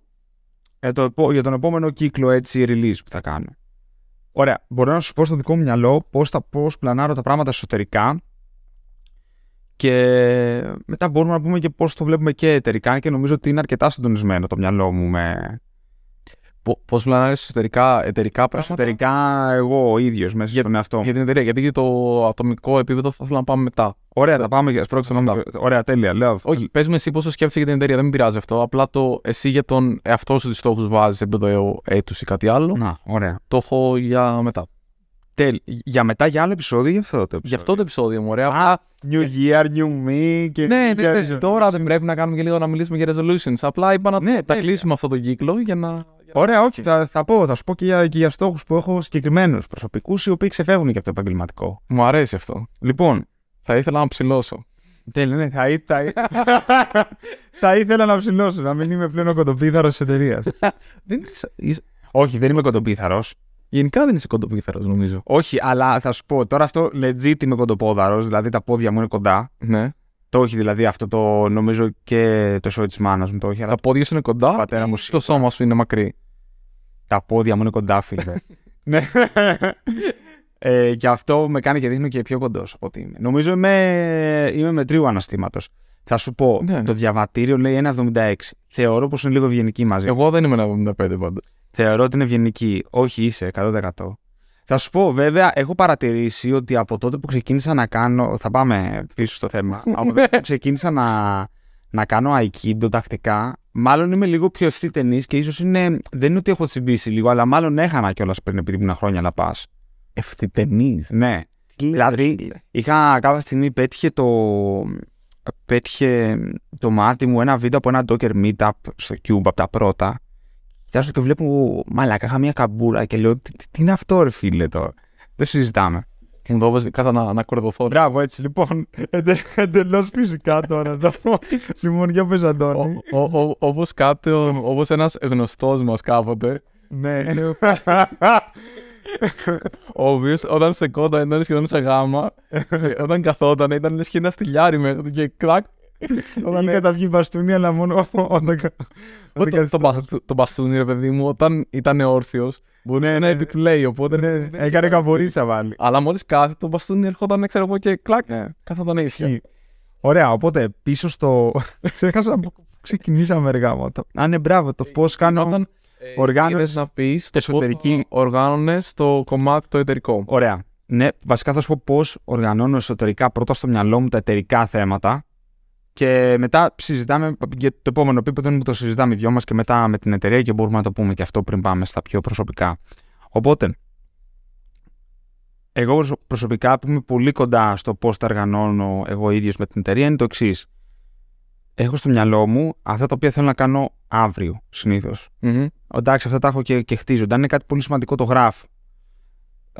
για, ε, για τον επόμενο κύκλο έτσι release που θα κάνω. Ωραία, μπορώ να σου πω στο δικό μου μυαλό πώς θα, πώς πλανάρω τα πράγματα εσωτερικά και μετά μπορούμε να πούμε και πώς το βλέπουμε και εταιρικά και νομίζω ότι είναι αρκετά συντονισμένο το μυαλό μου με Πώς μιλάνε εσωτερικά, εταιρικά πράγματα. Εσωτερικά, εγώ ο ίδιος μέσα για, στον εαυτό μου. Για την εταιρεία. Γιατί για το ατομικό επίπεδο θα ήθελα να πάμε μετά. Ωραία, θα πάμε για σπρώξη. Ωραία, τέλεια. Λέω... Όχι, πες με εσύ πόσο σκέφτεσαι για την εταιρεία. Δεν με πειράζει αυτό. Απλά το εσύ για τον εαυτό σου τις στόχους βάζεις επίπεδο έτους ή κάτι άλλο. Να, ωραία. Το έχω για μετά. Τέλ, Για μετά, για άλλο επεισόδιο, για αυτό το επεισόδιο. Για αυτό το επεισόδιο, μου ωραία. Α, new year, new me και... Ναι, ναι, ναι, τώρα δεν πρέπει να κάνουμε και λίγο να μιλήσουμε για resolutions. Απλά είπα να ναι, τα κλείσουμε αυτό το κύκλο για να... Ωραία, όχι. Θα, θα, πω, θα σου πω και για, και για στόχους που έχω συγκεκριμένους προσωπικούς, οι οποίοι ξεφεύγουν και από το επαγγελματικό. Μου αρέσει αυτό. Λοιπόν, θα ήθελα να ψηλώσω. Τέλει, ναι, θα, θα, θα ήθελα να ψηλώσω, να μην είμαι πλέον ο κοντοπίθαρο της εταιρείας. όχι, δεν είμαι κοντοπίθαρο. Γενικά δεν είσαι κοντοπίθαρο, νομίζω. Όχι, αλλά θα σου πω τώρα αυτό legit είμαι κοντοπόδαρος, δηλαδή τα πόδια μου είναι κοντά. Ναι. Το έχει δηλαδή αυτό το νομίζω και το σώμα της μάνας μου το έχει. Τα πόδια σου είναι κοντά. Πατέρας μου, το σώμα σου είναι μακρύ. Τα πόδια μου είναι κοντά, φίλε. ναι. Ε, και αυτό με κάνει και δείχνει και πιο κοντός από ότι είμαι. Νομίζω είμαι, είμαι μετρίου αναστήματος. Θα σου πω, ναι, ναι. το διαβατήριο λέει 1,76. Θεωρώ πως είναι λίγο ευγενική μαζί. Εγώ δεν είμαι 1,75 πάντα. Θεωρώ ότι είναι ευγενική. Όχι, είσαι 100%. Θα σου πω, βέβαια, έχω παρατηρήσει ότι από τότε που ξεκίνησα να κάνω. Θα πάμε πίσω στο θέμα. από τότε που ξεκίνησα να, να κάνω Aikido τακτικά, μάλλον είμαι λίγο πιο ευθύτενη και ίσως είναι. Δεν είναι ότι έχω τσιμπήσει λίγο, αλλά μάλλον έχανα κιόλας πριν επειδή ήμουν χρόνια να πας. Ευθυτενή. Ναι. δηλαδή, είχα κάποια στιγμή πέτυχε το. Πέτυχε το μάτι μου ένα βίντεο από ένα Docker Meetup στο Cube από τα πρώτα Κοιτάζω και βλέπω, μαλάκα, είχα μια καμπούρα και λέω, τι, τι είναι αυτό ρε φίλε τώρα. Δεν συζητάμε. Και μου κάτω να, να κορδωθώ. Μπράβο, έτσι λοιπόν. Εντελώς φυσικά τώρα. λοιπόν, για πες Αντώνη. Όπως κάτι, όπως ένας γνωστός μας κάποτε. Ναι. Ο οποίος όταν στεκόταν ήταν σχεδόν σε γάμα. Ε, όταν καθόταν ήταν σχεδόν και ένα στυλιάρι μέσα και κλακ όταν είχα τα βγει μπαστούνι, αλλά μόνο όταν. το μπαστούνι, ρε παιδί μου, όταν ήταν όρθιο, μπορούσε να επιπλέει. Οπότε. Ναι, έκανε καμπορίσα βάλει. Αλλά μόλις κάθε το μπαστούνι έρχονταν ξέρω εγώ και κλακ. Ναι. Κάθονταν ίσια. Ωραία, οπότε πίσω στο. Ξέχασα να ξεκινήσαμε εργά Αν είναι μπράβο, το ε, πώς κάνω. Ε, Οργάνωνε να πεις εσωτερική. Οργάνωνες το κομμάτι το εταιρικό. Ωραία. Ναι, βασικά θα σου πω πώς οργανώνω εσωτερικά πρώτα στο μυαλό μου τα εταιρικά θέματα και μετά συζητάμε για το επόμενο επίπεδο που το συζητάμε οι δυο μας και μετά με την εταιρεία και μπορούμε να το πούμε και αυτό πριν πάμε στα πιο προσωπικά. Οπότε, εγώ προσωπικά που είμαι πολύ κοντά στο πώς τα οργανώνω εγώ ίδιος με την εταιρεία είναι το εξής. Έχω στο μυαλό μου αυτά τα οποία θέλω να κάνω αύριο Εντάξει, αυτά τα έχω και, και είναι κάτι πολύ σημαντικό, το γράφω.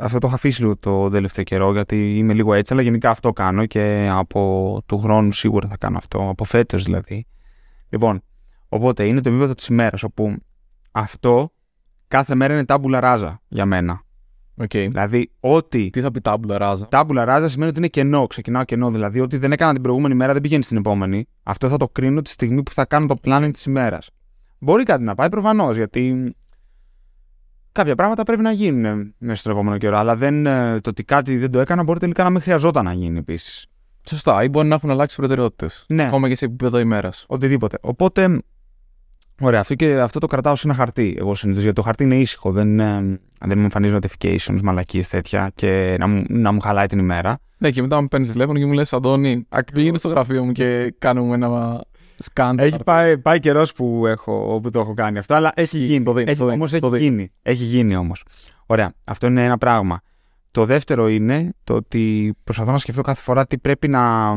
Αυτό το έχω αφήσει λίγο το τελευταίο καιρό γιατί είμαι λίγο έτσι, αλλά γενικά αυτό κάνω και από του χρόνου σίγουρα θα κάνω αυτό, από φέτος δηλαδή. Λοιπόν, οπότε είναι το επίπεδο της ημέρας όπου αυτό κάθε μέρα είναι τάμπουλα ράζα για μένα. Okay. Δηλαδή, ό,τι. Τι θα πει τάμπουλα ράζα. Τάμπουλα ράζα σημαίνει ότι είναι κενό. Ξεκινάω κενό. Δηλαδή, ότι δεν έκανα την προηγούμενη μέρα, δεν πηγαίνει στην επόμενη. Αυτό θα το κρίνω τη στιγμή που θα κάνω το planning της ημέρας. Μπορεί κάτι να πάει προφανώς, γιατί κάποια πράγματα πρέπει να γίνουν μέσα στο επόμενο καιρό. Αλλά δεν, ε, το ότι κάτι δεν το έκανα μπορεί τελικά να μην χρειαζόταν να γίνει επίσης. Σωστά. Ή μπορεί να έχουν αλλάξει προτεραιότητες. Ναι. Ακόμα και σε επίπεδο ημέρας. Οτιδήποτε. Οπότε. Ωραία, αυτό, και, αυτό το κρατάω σε ένα χαρτί. Εγώ συνήθως γιατί το χαρτί είναι ήσυχο. Δεν, ε, δεν μου εμφανίζουν notifications, μαλακίες τέτοια και να μου, να μου χαλάει την ημέρα. Ναι, και μετά μου παίρνεις τηλέφωνο και μου λες: Αντώνη, πήγαινε στο γραφείο μου και κάνουμε ένα έχει πάει, πάει καιρός που, που το έχω κάνει αυτό, αλλά έχει γίνει. Το έχει, γίνει. Έχει γίνει όμως. Ωραία. Αυτό είναι ένα πράγμα. Το δεύτερο είναι το ότι προσπαθώ να σκεφτώ κάθε φορά τι πρέπει να.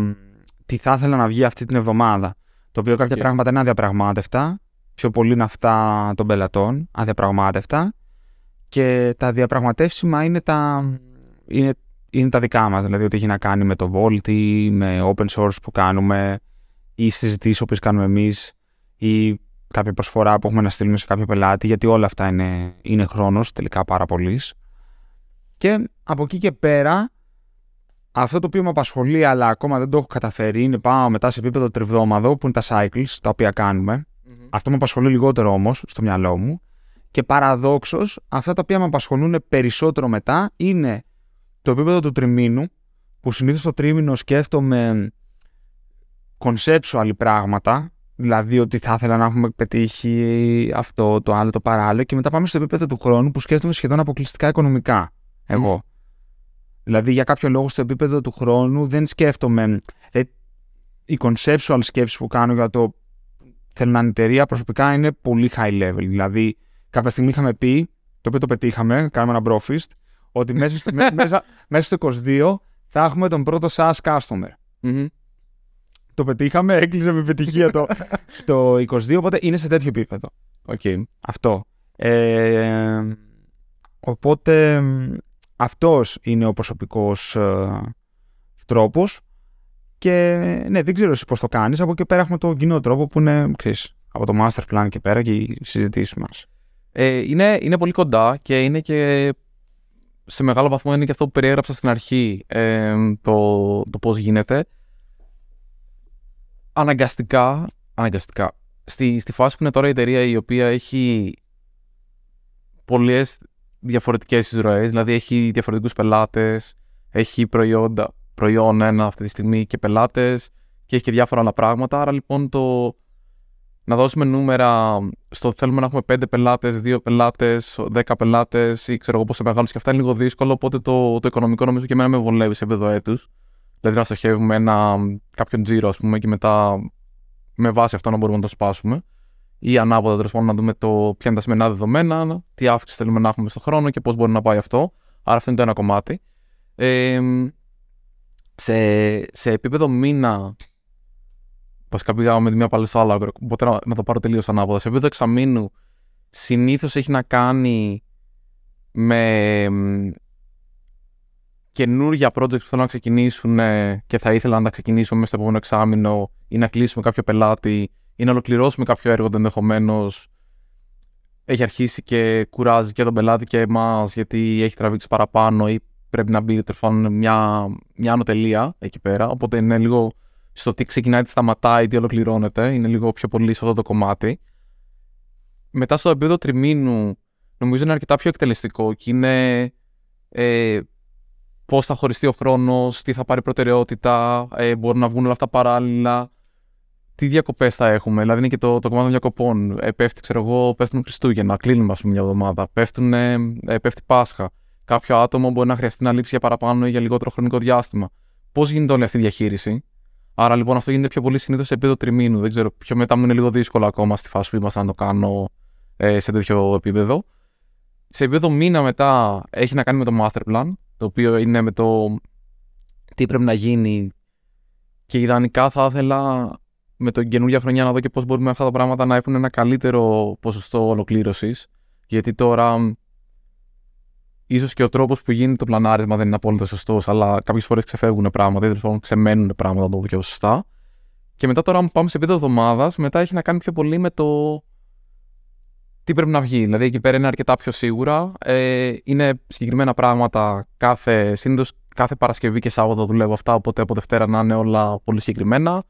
τι θα ήθελα να βγει αυτή την εβδομάδα. Το οποίο κάποια yeah. πράγματα είναι αδιαπραγμάτευτα. Πιο πολύ είναι αυτά των πελατών, αδιαπραγμάτευτα. Και τα διαπραγματεύσιμα είναι τα, είναι, είναι τα δικά μας, δηλαδή ότι έχει να κάνει με το ή με open source που κάνουμε, ή συζητήσεις που κάνουμε εμείς ή κάποια προσφορά που έχουμε να στείλουμε σε κάποιο πελάτη, γιατί όλα αυτά είναι, είναι χρόνος τελικά πάρα πολύ. Και από εκεί και πέρα, αυτό το οποίο με απασχολεί, αλλά ακόμα δεν το έχω καταφέρει, είναι πάω μετά σε επίπεδο τριβδόμαδο, που είναι τα cycles, τα οποία Αυτό με απασχολεί λιγότερο όμως στο μυαλό μου. Και παραδόξως, αυτά τα οποία με απασχολούν περισσότερο μετά είναι το επίπεδο του τριμήνου, που συνήθως το τρίμηνο σκέφτομαι conceptual πράγματα, δηλαδή ότι θα ήθελα να έχουμε πετύχει αυτό, το άλλο, το παράλληλο και μετά πάμε στο επίπεδο του χρόνου που σκέφτομαι σχεδόν αποκλειστικά οικονομικά, εγώ. Δηλαδή για κάποιο λόγο στο επίπεδο του χρόνου δεν σκέφτομαι, οι η conceptual σκέψη που κάνω για το θέλω να είναι εταιρεία προσωπικά είναι πολύ high level, δηλαδή κάποια στιγμή είχαμε πει, το οποίο το πετύχαμε, κάναμε ένα brofist, ότι μέσα, μέσα, μέσα στο 22 θα έχουμε τον πρώτο SaaS customer. mm το πετύχαμε, έκλεισε με επιτυχία το, το 22, οπότε είναι σε τέτοιο επίπεδο. Okay. Αυτό. Ε, οπότε αυτός είναι ο προσωπικός ε, τρόπος και ναι, δεν ξέρω εσύ πώς το κάνεις. Από εκεί πέρα έχουμε τον κοινό τρόπο που είναι, ξέρεις, από το master plan και πέρα και οι συζητήσεις μας. Ε, είναι, είναι πολύ κοντά και είναι και σε μεγάλο βαθμό είναι και αυτό που περιέγραψα στην αρχή ε, το, το πώς γίνεται αναγκαστικά, αναγκαστικά στη, στη φάση που είναι τώρα η εταιρεία η οποία έχει πολλές διαφορετικές ροέ, δηλαδή έχει διαφορετικούς πελάτες, έχει προϊόντα, προϊόν ένα αυτή τη στιγμή και πελάτες και έχει και διάφορα άλλα πράγματα. Άρα λοιπόν το να δώσουμε νούμερα στο θέλουμε να έχουμε 5 πελάτε, 2 πελάτε, 10 πελάτες ή ξέρω εγώ πόσο μεγάλους και αυτά είναι λίγο δύσκολο. Οπότε το, το οικονομικό νομίζω και εμένα με βολεύει σε επίπεδο έτους. Δηλαδή να στοχεύουμε ένα, κάποιον τζίρο, ας πούμε, και μετά με βάση αυτό να μπορούμε να το σπάσουμε. Ή ανάποδα, τέλος πάντων, να δούμε το, ποια είναι τα σημερινά δεδομένα, τι αύξηση θέλουμε να έχουμε στον χρόνο και πώς μπορεί να πάει αυτό. Άρα αυτό είναι το ένα κομμάτι. Ε, σε, σε επίπεδο μήνα, βασικά πήγαμε με μια πάλι στο άλλο οπότε να, να το πάρω τελείως ανάποδα. Σε επίπεδο εξαμήνου, συνήθως έχει να κάνει με καινούργια project που θέλω να ξεκινήσουν ε, και θα ήθελα να τα ξεκινήσουμε μέσα στο επόμενο εξάμεινο ή να κλείσουμε κάποιο πελάτη ή να ολοκληρώσουμε κάποιο έργο ενδεχομένως. Έχει αρχίσει και κουράζει και τον πελάτη και εμάς γιατί έχει τραβήξει παραπάνω ή πρέπει να μπει τρεφάν, μια, μια ανωτελεία εκεί πέρα. Οπότε είναι λίγο στο τι ξεκινάει, τι σταματάει, τι ολοκληρώνεται. Είναι λίγο πιο πολύ σε αυτό το κομμάτι. Μετά στο επίπεδο τριμήνου νομίζω είναι αρκετά πιο εκτελεστικό και είναι ε, πώς θα χωριστεί ο χρόνος, τι θα πάρει προτεραιότητα, ε, μπορούν να βγουν όλα αυτά παράλληλα. Τι διακοπές θα έχουμε, δηλαδή είναι και το, το κομμάτι των διακοπών. Ε, πέφτει, ξέρω εγώ, πέφτουν Χριστούγεννα, κλείνουμε ας πούμε, μια εβδομάδα. Πέφτουν, ε, πέφτει Πάσχα. Κάποιο άτομο μπορεί να χρειαστεί να λείψει για παραπάνω ή για λιγότερο χρονικό διάστημα. Πώς γίνεται όλη αυτή η διαχείριση. Άρα λοιπόν αυτό γίνεται πιο πολύ συνήθως σε επίπεδο τριμήνου. Δεν ξέρω, πιο μετά μου είναι λίγο δύσκολο ακόμα στη φάση που είμαστε να το κάνω ε, σε τέτοιο επίπεδο. Σε επίπεδο μήνα μετά έχει να κάνει με το master plan, το οποίο είναι με το τι πρέπει να γίνει και ιδανικά θα ήθελα με την καινούργια χρονιά να δω και πώς μπορούμε αυτά τα πράγματα να έχουν ένα καλύτερο ποσοστό ολοκλήρωσης γιατί τώρα ίσως και ο τρόπος που γίνεται το πλανάρισμα δεν είναι απόλυτα σωστός αλλά κάποιες φορές ξεφεύγουν πράγματα ή ξεμένουν πράγματα να το πω πιο σωστά και μετά τώρα, αν πάμε σε επίπεδο εβδομάδας, μετά έχει να κάνει πιο πολύ με το τι πρέπει να βγει. Δηλαδή, εκεί πέρα είναι αρκετά πιο σίγουρα. Ε, είναι συγκεκριμένα πράγματα κάθε σύνδεση. Κάθε Παρασκευή και Σάββατο δουλεύω αυτά, οπότε από Δευτέρα να είναι όλα πολύ συγκεκριμένα.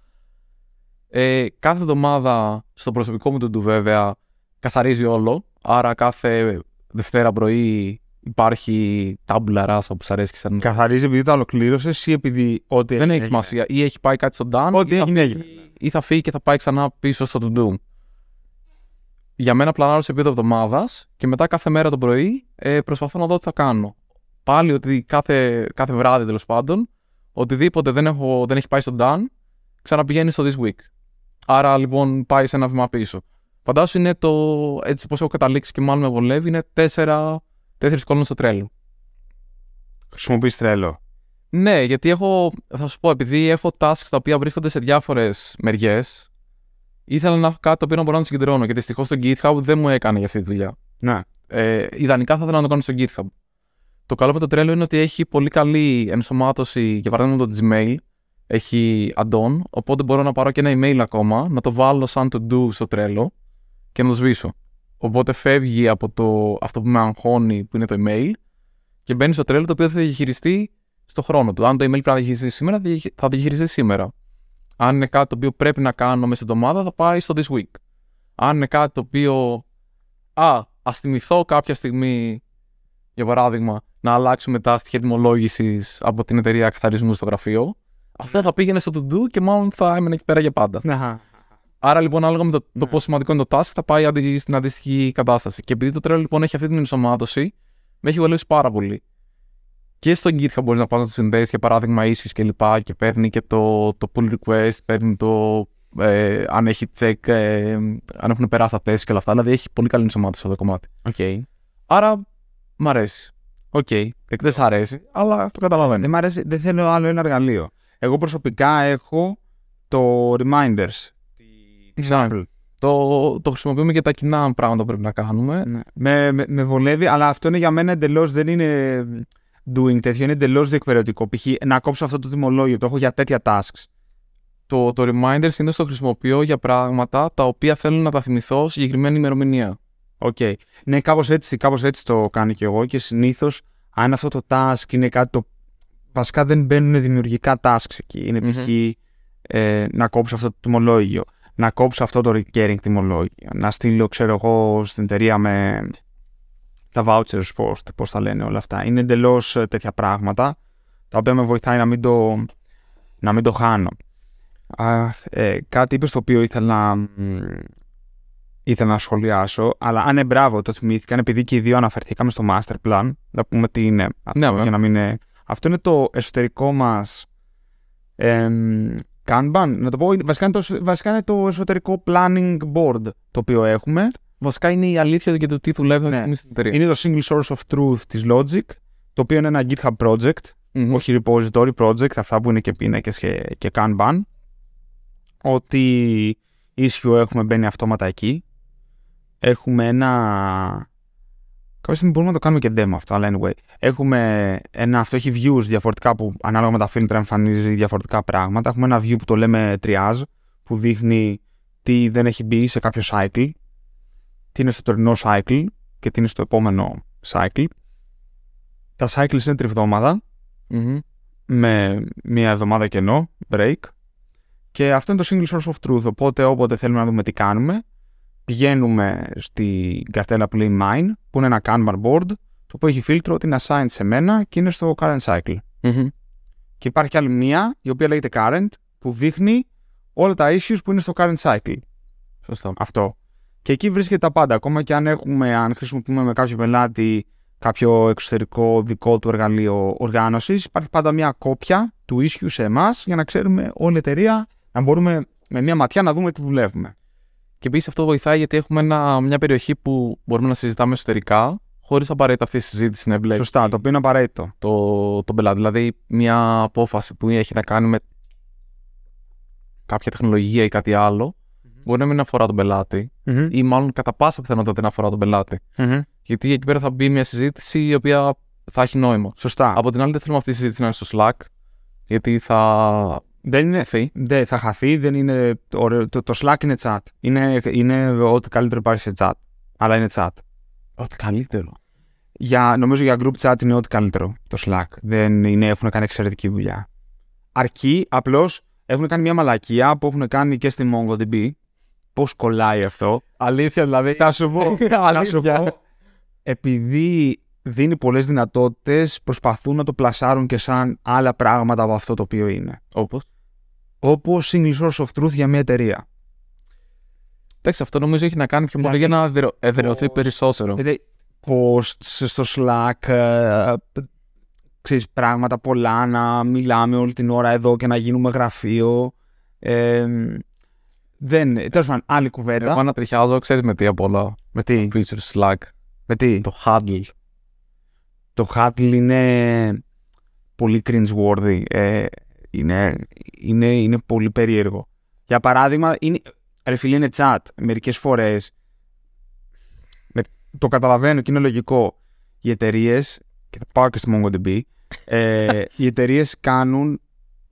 Ε, κάθε εβδομάδα στο προσωπικό μου του βέβαια καθαρίζει όλο. Άρα κάθε Δευτέρα πρωί υπάρχει τάμπλα ράσα που σα αρέσει σαν. Καθαρίζει επειδή τα ολοκλήρωσες ή επειδή. Ό,τι Δεν έχει σημασία. Ή έχει πάει κάτι στον Dan. Ό,τι Ή θα φύγει και θα πάει ξανά πίσω στο to για μένα πλανάρω σε επίπεδο εβδομάδας και μετά κάθε μέρα το πρωί ε, προσπαθώ να δω τι θα κάνω. Πάλι ότι κάθε, κάθε βράδυ τέλος πάντων, οτιδήποτε δεν, έχω, δεν έχει πάει στον Dan, ξαναπηγαίνει στο This Week. Άρα λοιπόν πάει σε ένα βήμα πίσω. Φαντάσου είναι το, έτσι πώ έχω καταλήξει και μάλλον με βολεύει, είναι τέσσερα, τέσσερις κόλμε στο τρέλο. Χρησιμοποιείς τρέλο. Ναι, γιατί έχω, θα σου πω, επειδή έχω tasks τα οποία βρίσκονται σε διάφορες μεριές ήθελα να έχω κάτι το οποίο να μπορώ να συγκεντρώνω και δυστυχώς το GitHub δεν μου έκανε για αυτή τη δουλειά. Ναι. Ε, ιδανικά θα ήθελα να το κάνω στο GitHub. Το καλό με το Trello είναι ότι έχει πολύ καλή ενσωμάτωση για παράδειγμα το Gmail. Έχει add-on, οπότε μπορώ να πάρω και ένα email ακόμα, να το βάλω σαν to do στο Trello και να το σβήσω. Οπότε φεύγει από το, αυτό που με αγχώνει που είναι το email και μπαίνει στο Trello το οποίο θα διαχειριστεί στο χρόνο του. Αν το email πρέπει να διαχειριστεί σήμερα, θα διαχειριστεί σήμερα. Αν είναι κάτι το οποίο πρέπει να κάνω μέσα στην εβδομάδα, θα πάει στο This Week. Αν είναι κάτι το οποίο. Α, ας θυμηθώ κάποια στιγμή, για παράδειγμα, να αλλάξουμε τα στοιχεία τιμολόγηση από την εταιρεία καθαρισμού στο γραφείο. Αυτό θα πήγαινε στο to do και μάλλον θα έμενε εκεί πέρα για πάντα. Ναι. Άρα λοιπόν, ανάλογα με το, το ναι. πόσο σημαντικό είναι το task, θα πάει στην αντίστοιχη κατάσταση. Και επειδή το τρέλο λοιπόν έχει αυτή την ενσωμάτωση, με έχει βολεύσει πάρα πολύ και στο GitHub μπορείς να πας να το συνδέσει για παράδειγμα issues και λοιπά και παίρνει και το, το pull request, παίρνει το ε, αν έχει check, ε, αν έχουν περάσει τα τέσσερα και όλα αυτά. Δηλαδή έχει πολύ καλή ενσωμάτωση αυτό το κομμάτι. Okay. Άρα μ' αρέσει. Οκ. Okay. Δεν σ' αρέσει, αλλά το καταλαβαίνω. Δεν μ' αρέσει, δεν θέλω άλλο ένα εργαλείο. Εγώ προσωπικά έχω το reminders. Τι το, το χρησιμοποιούμε για τα κοινά πράγματα που πρέπει να κάνουμε. Ναι. Με, με, με βολεύει, αλλά αυτό είναι για μένα εντελώς δεν είναι doing τέτοιο είναι εντελώς διεκπαιρεωτικό. Π.χ. να κόψω αυτό το τιμολόγιο, το έχω για τέτοια tasks. Το, το reminder συνήθως το χρησιμοποιώ για πράγματα τα οποία θέλω να τα θυμηθώ σε συγκεκριμένη ημερομηνία. Οκ. Okay. Ναι, κάπως έτσι, κάπως έτσι το κάνω κι εγώ και συνήθως αν αυτό το task είναι κάτι το. Βασικά δεν μπαίνουν δημιουργικά tasks εκεί. Είναι π.χ. Ε, να κόψω αυτό το τιμολόγιο, να κόψω αυτό το recurring τιμολόγιο, να στείλω, ξέρω εγώ, στην εταιρεία με τα vouchers, πώς, πώς τα λένε όλα αυτά. Είναι εντελώς ε, τέτοια πράγματα, τα οποία με βοηθάει να μην το, να μην το χάνω. Ε, κάτι είπες στο οποίο ήθελα να, ήθελα να σχολιάσω, αλλά αν είναι μπράβο, το θυμήθηκαν, επειδή και οι δύο αναφερθήκαμε στο master plan, να πούμε τι είναι. αυτό, ναι, για να μην είναι... αυτό είναι το εσωτερικό μας ε, Kanban, να το πω, βασικά είναι το εσωτερικό planning board το οποίο έχουμε. Βασικά είναι η αλήθεια και το τι δουλεύει ναι. στην εταιρεία. Είναι το single source of truth της Logic, το οποίο είναι ένα GitHub project, όχι repository project, αυτά που είναι και πίνακες και, και Kanban. Ότι ίσιο, έχουμε μπαίνει αυτόματα εκεί. Έχουμε ένα. Κάποια στιγμή μπορούμε να το κάνουμε και demo αυτό, αλλά anyway. Έχουμε ένα. Αυτό έχει views διαφορετικά που ανάλογα με τα φίλτρα εμφανίζει διαφορετικά πράγματα. Έχουμε ένα view που το λέμε triage, που δείχνει τι δεν έχει μπει σε κάποιο cycle τι είναι στο τωρινό cycle και τι είναι στο επόμενο cycle. Τα cycle είναι τριβδομαδα mm-hmm. με μία εβδομάδα κενό, break. Και αυτό είναι το single source of truth, οπότε όποτε θέλουμε να δούμε τι κάνουμε, πηγαίνουμε στην καρτέλα που λέει mine, που είναι ένα Kanban board, το οποίο έχει φίλτρο ότι είναι assigned σε μένα και είναι στο current cycle. mm Και υπάρχει άλλη μία, η οποία λέγεται current, που δείχνει όλα τα issues που είναι στο current cycle. Σωστό. Αυτό. Και εκεί βρίσκεται τα πάντα. Ακόμα και αν, έχουμε, αν χρησιμοποιούμε με κάποιο πελάτη κάποιο εξωτερικό δικό του εργαλείο οργάνωσης, υπάρχει πάντα μια κόπια του ίσχυου σε εμάς για να ξέρουμε όλη η εταιρεία να μπορούμε με μια ματιά να δούμε τι δουλεύουμε. Και επίσης αυτό βοηθάει γιατί έχουμε ένα, μια περιοχή που μπορούμε να συζητάμε εσωτερικά, χωρίς απαραίτητα αυτή η συζήτηση να εμπλέκει. Σωστά, το οποίο είναι απαραίτητο. Το, το πελάτη. Δηλαδή, μια απόφαση που έχει να κάνει με κάποια τεχνολογία ή κάτι άλλο, μπορεί να μην αφορά τον πελατη ή μάλλον κατά πάσα πιθανότητα δεν αφορά τον πελατη Γιατί εκεί πέρα θα μπει μια συζήτηση η οποία θα έχει νόημα. Σωστά. Από την άλλη, δεν θέλουμε αυτή η συζήτηση να είναι στο Slack, γιατί θα. Δεν είναι. Χαθεί. Δεν, ναι, θα χαθεί, δεν είναι. Το, Slack είναι chat. Είναι, είναι ό,τι καλύτερο υπάρχει σε chat. Αλλά είναι chat. Ό,τι καλύτερο. Για, νομίζω για group chat είναι ό,τι καλύτερο το Slack. Δεν είναι, έχουν κάνει εξαιρετική δουλειά. Αρκεί απλώς έχουν κάνει μια μαλακία που έχουν κάνει και στη MongoDB Πώς κολλάει αυτό. Αλήθεια, δηλαδή. Θα σου πω. θα σου πω. Επειδή δίνει πολλές δυνατότητες, προσπαθούν να το πλασάρουν και σαν άλλα πράγματα από αυτό το οποίο είναι. Όπως. Όπως Single Source of Truth για μια εταιρεία. Εντάξει, αυτό νομίζω έχει να κάνει πιο πολύ για να εδρεωθεί περισσότερο. Posts στο Slack, ε, ξέρεις, πράγματα πολλά, να μιλάμε όλη την ώρα εδώ και να γίνουμε γραφείο. Ε, δεν. Τέλος πάντων, άλλη κουβέντα. Εγώ ανατριχιάζω, ξέρεις με τι απ' όλα. Με τι. Feature Slack. Με τι. Το Huddle. Το Huddle είναι πολύ cringe-worthy. Ε, είναι, είναι, είναι πολύ περίεργο. Για παράδειγμα, είναι, ρε φίλε, είναι chat. Μερικές φορές με, το καταλαβαίνω και είναι λογικό. Οι εταιρείες, και θα πάω και στη MongoDB, ε, οι εταιρείες κάνουν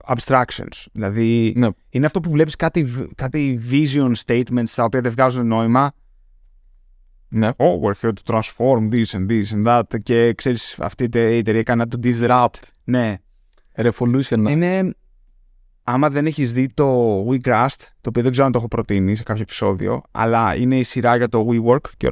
abstractions. Δηλαδή, ναι. είναι αυτό που βλέπεις κάτι, κάτι vision statements τα οποία δεν βγάζουν νόημα. Ναι. Oh, we're here to transform this and this and that. Και ξέρεις, αυτή η εταιρεία έκανε το disrupt. Ναι. Revolution. Ναι. Είναι, άμα δεν έχεις δει το WeCrust, το οποίο δεν ξέρω αν το έχω προτείνει σε κάποιο επεισόδιο, αλλά είναι η σειρά για το WeWork και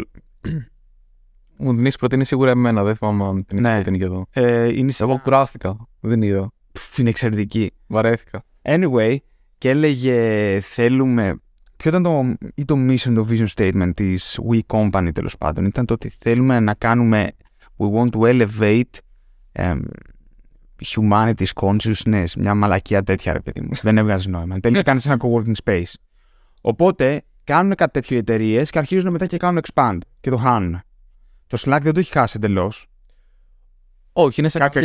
μου την έχεις προτείνει σίγουρα εμένα, δεν θυμάμαι αν την έχεις ναι. προτείνει και εδώ. Ε, είναι... Εγώ κουράστηκα, δεν είδα. Πφ, είναι εξαιρετική. Βαρέθηκα. Anyway, και έλεγε θέλουμε. Ποιο ήταν το, ή το mission, το vision statement της We Company τέλος πάντων. Ήταν το ότι θέλουμε να κάνουμε. We want to elevate um, humanity's consciousness. Μια μαλακία τέτοια, ρε παιδί μου. Δεν έβγαζε νόημα. Τελικά κάνεις ένα co-working space. Οπότε κάνουν κάτι τέτοιο οι εταιρείες και αρχίζουν μετά και κάνουν expand και το χάνουν. Το Slack δεν το έχει χάσει εντελώς. Όχι, είναι σε Κάποιο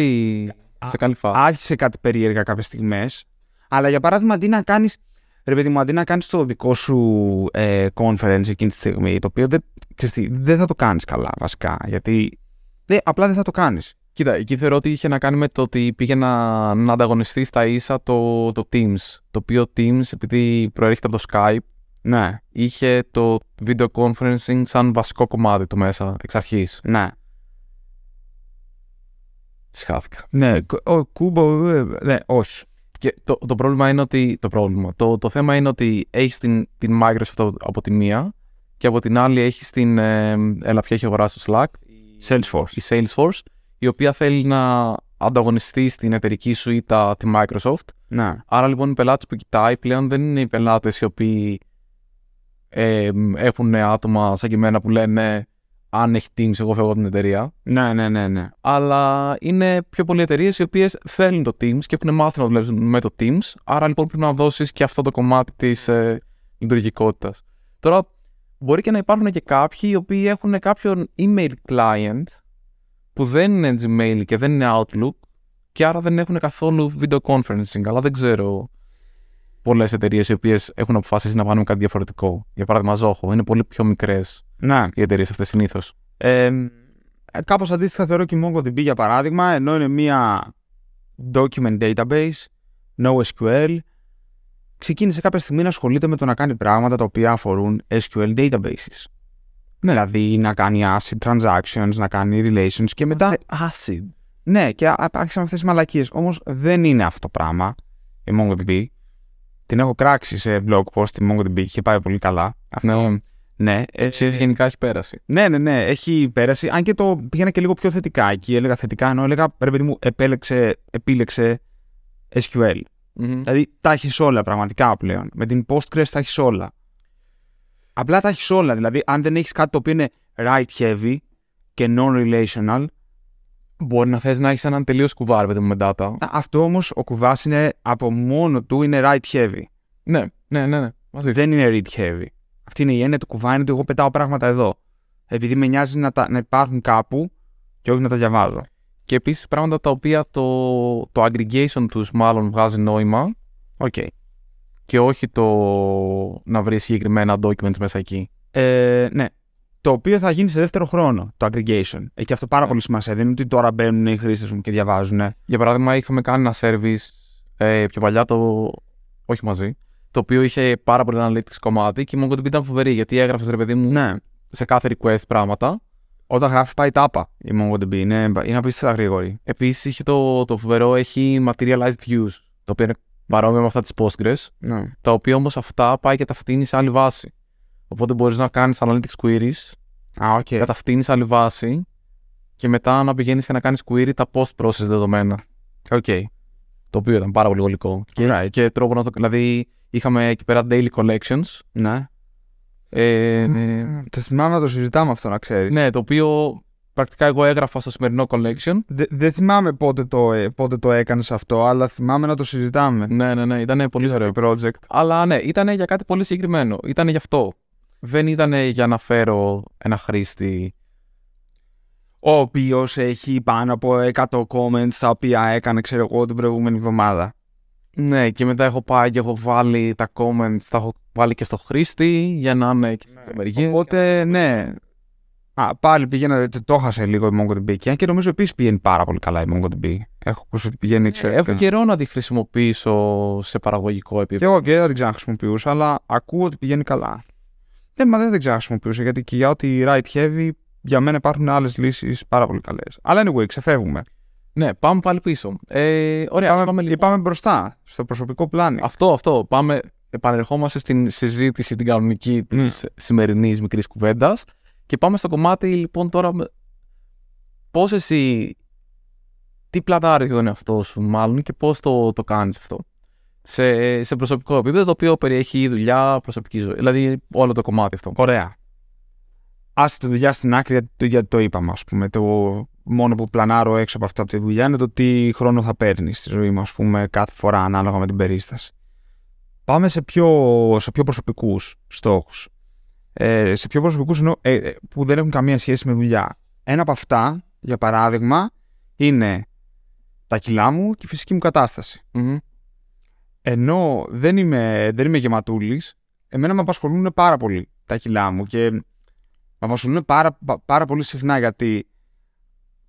σε καλή φάση. Άρχισε κάτι περίεργα κάποιες στιγμές. Αλλά για παράδειγμα, αντί να κάνεις. Ρε παιδί μου, αντί να κάνεις το δικό σου ε, conference εκείνη τη στιγμή, το οποίο δεν, ξέρεις, θα το κάνεις καλά βασικά. Γιατί ε, απλά δεν θα το κάνεις. Κοίτα, εκεί θεωρώ ότι είχε να κάνει με το ότι πήγε να, να ανταγωνιστεί στα ίσα το, το Teams. Το οποίο Teams, επειδή προέρχεται από το Skype, ναι. είχε το video conferencing σαν βασικό κομμάτι του μέσα εξ αρχής. Ναι. Ναι, ο Κούμπο. Ε, ναι, όχι. Και το, το πρόβλημα είναι ότι. Το, πρόβλημα, το, το θέμα είναι ότι έχεις την, την Microsoft από τη μία και από την άλλη έχεις την. Ε, έλα, ποια έχει αγοράσει το Slack. Salesforce. Η Salesforce, η οποία θέλει να ανταγωνιστεί στην εταιρική σου ή τα, τη Microsoft. Ναι. Άρα λοιπόν οι πελάτες που κοιτάει πλέον δεν είναι οι πελάτες οι οποίοι ε, έχουν άτομα σαν και εμένα που λένε αν έχει Teams, εγώ φεύγω από την εταιρεία. Ναι, ναι, ναι. ναι. Αλλά είναι πιο πολλοί εταιρείες οι οποίες θέλουν το Teams και έχουν μάθει να δουλεύουν με το Teams. Άρα λοιπόν πρέπει να δώσεις και αυτό το κομμάτι της ε, λειτουργικότητας. Τώρα, μπορεί και να υπάρχουν και κάποιοι οι οποίοι έχουν κάποιον email client που δεν είναι Gmail και δεν είναι Outlook και άρα δεν έχουν καθόλου video conferencing. Αλλά δεν ξέρω πολλές εταιρείες οι οποίες έχουν αποφασίσει να κάνουν κάτι διαφορετικό. Για παράδειγμα, Zoho. Είναι πολύ πιο μικρές ναι. οι εταιρείες αυτές συνήθως. Ε, Κάπως αντίστοιχα θεωρώ και η MongoDB για παράδειγμα, ενώ είναι μια document database, no SQL, ξεκίνησε κάποια στιγμή να ασχολείται με το να κάνει πράγματα τα οποία αφορούν SQL databases. Ναι. Δηλαδή να κάνει ACID transactions, να κάνει relations και μετά. ACID. Ναι, και άρχισαν αυτές τι μαλακίες. Όμως δεν είναι αυτό το πράγμα η MongoDB την έχω κράξει σε blog post στη MongoDB έχει πάει πολύ καλά. Ναι. Αυτό. Ναι, ε, έτσι γενικά έχεις πέρασει. Ναι, ναι, ναι, έχει πέρασει. Αν και το πήγαινα και λίγο πιο θετικά εκεί. Έλεγα θετικά, ενώ έλεγα ρε παιδί μου, επέλεξε, επίλεξε SQL. Δηλαδή τα έχεις όλα πραγματικά πλέον. Με την Postgres τα έχεις όλα. Απλά τα έχεις όλα. Δηλαδή, αν δεν έχεις κάτι το οποίο είναι right heavy και non-relational, Μπορεί να θες να έχεις έναν τελείως κουβάρ παιδί μου με data. Αυτό όμως ο κουβάς είναι από μόνο του είναι right heavy. Ναι, ναι, ναι. ναι. Δεν είναι read heavy. Αυτή είναι η έννοια του κουβά, είναι ότι εγώ πετάω πράγματα εδώ. Επειδή με νοιάζει να, τα, να υπάρχουν κάπου και όχι να τα διαβάζω. Και επίσης πράγματα τα οποία το, το aggregation τους μάλλον βγάζει νόημα. Οκ. Okay. Και όχι το να βρεις συγκεκριμένα documents μέσα εκεί. Ε, ναι, το οποίο θα γίνει σε δεύτερο χρόνο, το aggregation. Έχει αυτό πάρα ναι. πολύ σημασία. Δεν είναι ότι τώρα μπαίνουν οι χρήστες μου και διαβάζουν. Για παράδειγμα, είχαμε κάνει ένα service ε, πιο παλιά, το. Όχι μαζί. Το οποίο είχε πάρα πολύ analytics κομμάτι και η MongoDB ήταν φοβερή γιατί έγραφες ρε παιδί μου ναι. σε κάθε request πράγματα. Όταν γράφει πάει τάπα η MongoDB. Είναι, είναι απίστευτα γρήγορη. Επίσης είχε το, το φοβερό, έχει materialized views. Το οποίο είναι παρόμοιο με αυτά της Postgres. Ναι. Τα οποία όμως αυτά πάει και τα φτύνει σε άλλη βάση. Οπότε μπορείς να κάνεις analytics queries. Α, Να τα φτύνει άλλη βάση και μετά να πηγαίνεις και να κάνεις query τα post-process δεδομένα. Okay. Το οποίο ήταν πάρα πολύ γολικό. Και, και τρόπο να το. Δηλαδή, είχαμε εκεί πέρα daily collections. Ναι. Ε, mm, το θυμάμαι να το συζητάμε αυτό, να ξέρεις. Ναι, το οποίο πρακτικά εγώ έγραφα στο σημερινό collection. δεν θυμάμαι πότε το, ε, πότε το έκανες αυτό, αλλά θυμάμαι να το συζητάμε. Ναι, ναι, ναι, ήταν πολύ ωραίο project. Αλλά ναι, ήταν για κάτι πολύ συγκεκριμένο. Ήταν γι' αυτό δεν ήταν για να φέρω ένα χρήστη ο οποίος έχει πάνω από 100 comments τα οποία έκανε, ξέρω εγώ, την προηγούμενη εβδομάδα. Ναι, και μετά έχω πάει και έχω βάλει τα comments, τα έχω βάλει και στο χρήστη για να είμαι ναι, και στις μεριές. Οπότε, ναι. Α, πάλι πήγαινα, το, το χάσε λίγο η MongoDB και, και νομίζω επίσης πηγαίνει πάρα πολύ καλά η MongoDB. Έχω ακούσει ότι πηγαίνει ναι, Έχω καιρό να τη χρησιμοποιήσω σε παραγωγικό επίπεδο. Και εγώ και δεν την ξαναχρησιμοποιούσα, αλλά ακούω ότι πηγαίνει καλά. Ε, μα δεν, δεν ξέρω χρησιμοποιούσε γιατί και για ό,τι right heavy για μένα υπάρχουν άλλες λύσεις πάρα πολύ καλές. Αλλά anyway, ξεφεύγουμε. Ναι, πάμε πάλι πίσω. Ε, ωραία, πάμε, πάμε, λοιπόν. πάμε μπροστά, στο προσωπικό πλάνο. Αυτό, αυτό. Πάμε, επανερχόμαστε στην συζήτηση την κανονική ναι. της σημερινής μικρής κουβέντας. Και πάμε στο κομμάτι λοιπόν τώρα. Πώς εσύ. Τι πλατάρει είναι αυτό σου, μάλλον, και πώς το, το κάνεις αυτό σε, σε προσωπικό επίπεδο, το οποίο περιέχει δουλειά, προσωπική ζωή. Δηλαδή, όλο το κομμάτι αυτό. Ωραία. Άσε τη δουλειά στην άκρη γιατί για το είπαμε, ας πούμε. Το μόνο που πλανάρω έξω από αυτά από τη δουλειά είναι το τι χρόνο θα παίρνεις στη ζωή μου, ας πούμε, κάθε φορά ανάλογα με την περίσταση. Πάμε σε πιο, σε πιο προσωπικούς στόχους. Ε, σε πιο προσωπικούς ε, ε, που δεν έχουν καμία σχέση με δουλειά. Ένα από αυτά, για παράδειγμα, είναι τα κιλά μου και η φυσική μου κατάσταση. Mm-hmm ενώ δεν είμαι, δεν είμαι γεματούλης, εμένα με απασχολούν πάρα πολύ τα κιλά μου και με απασχολούν πάρα, πάρα πολύ συχνά γιατί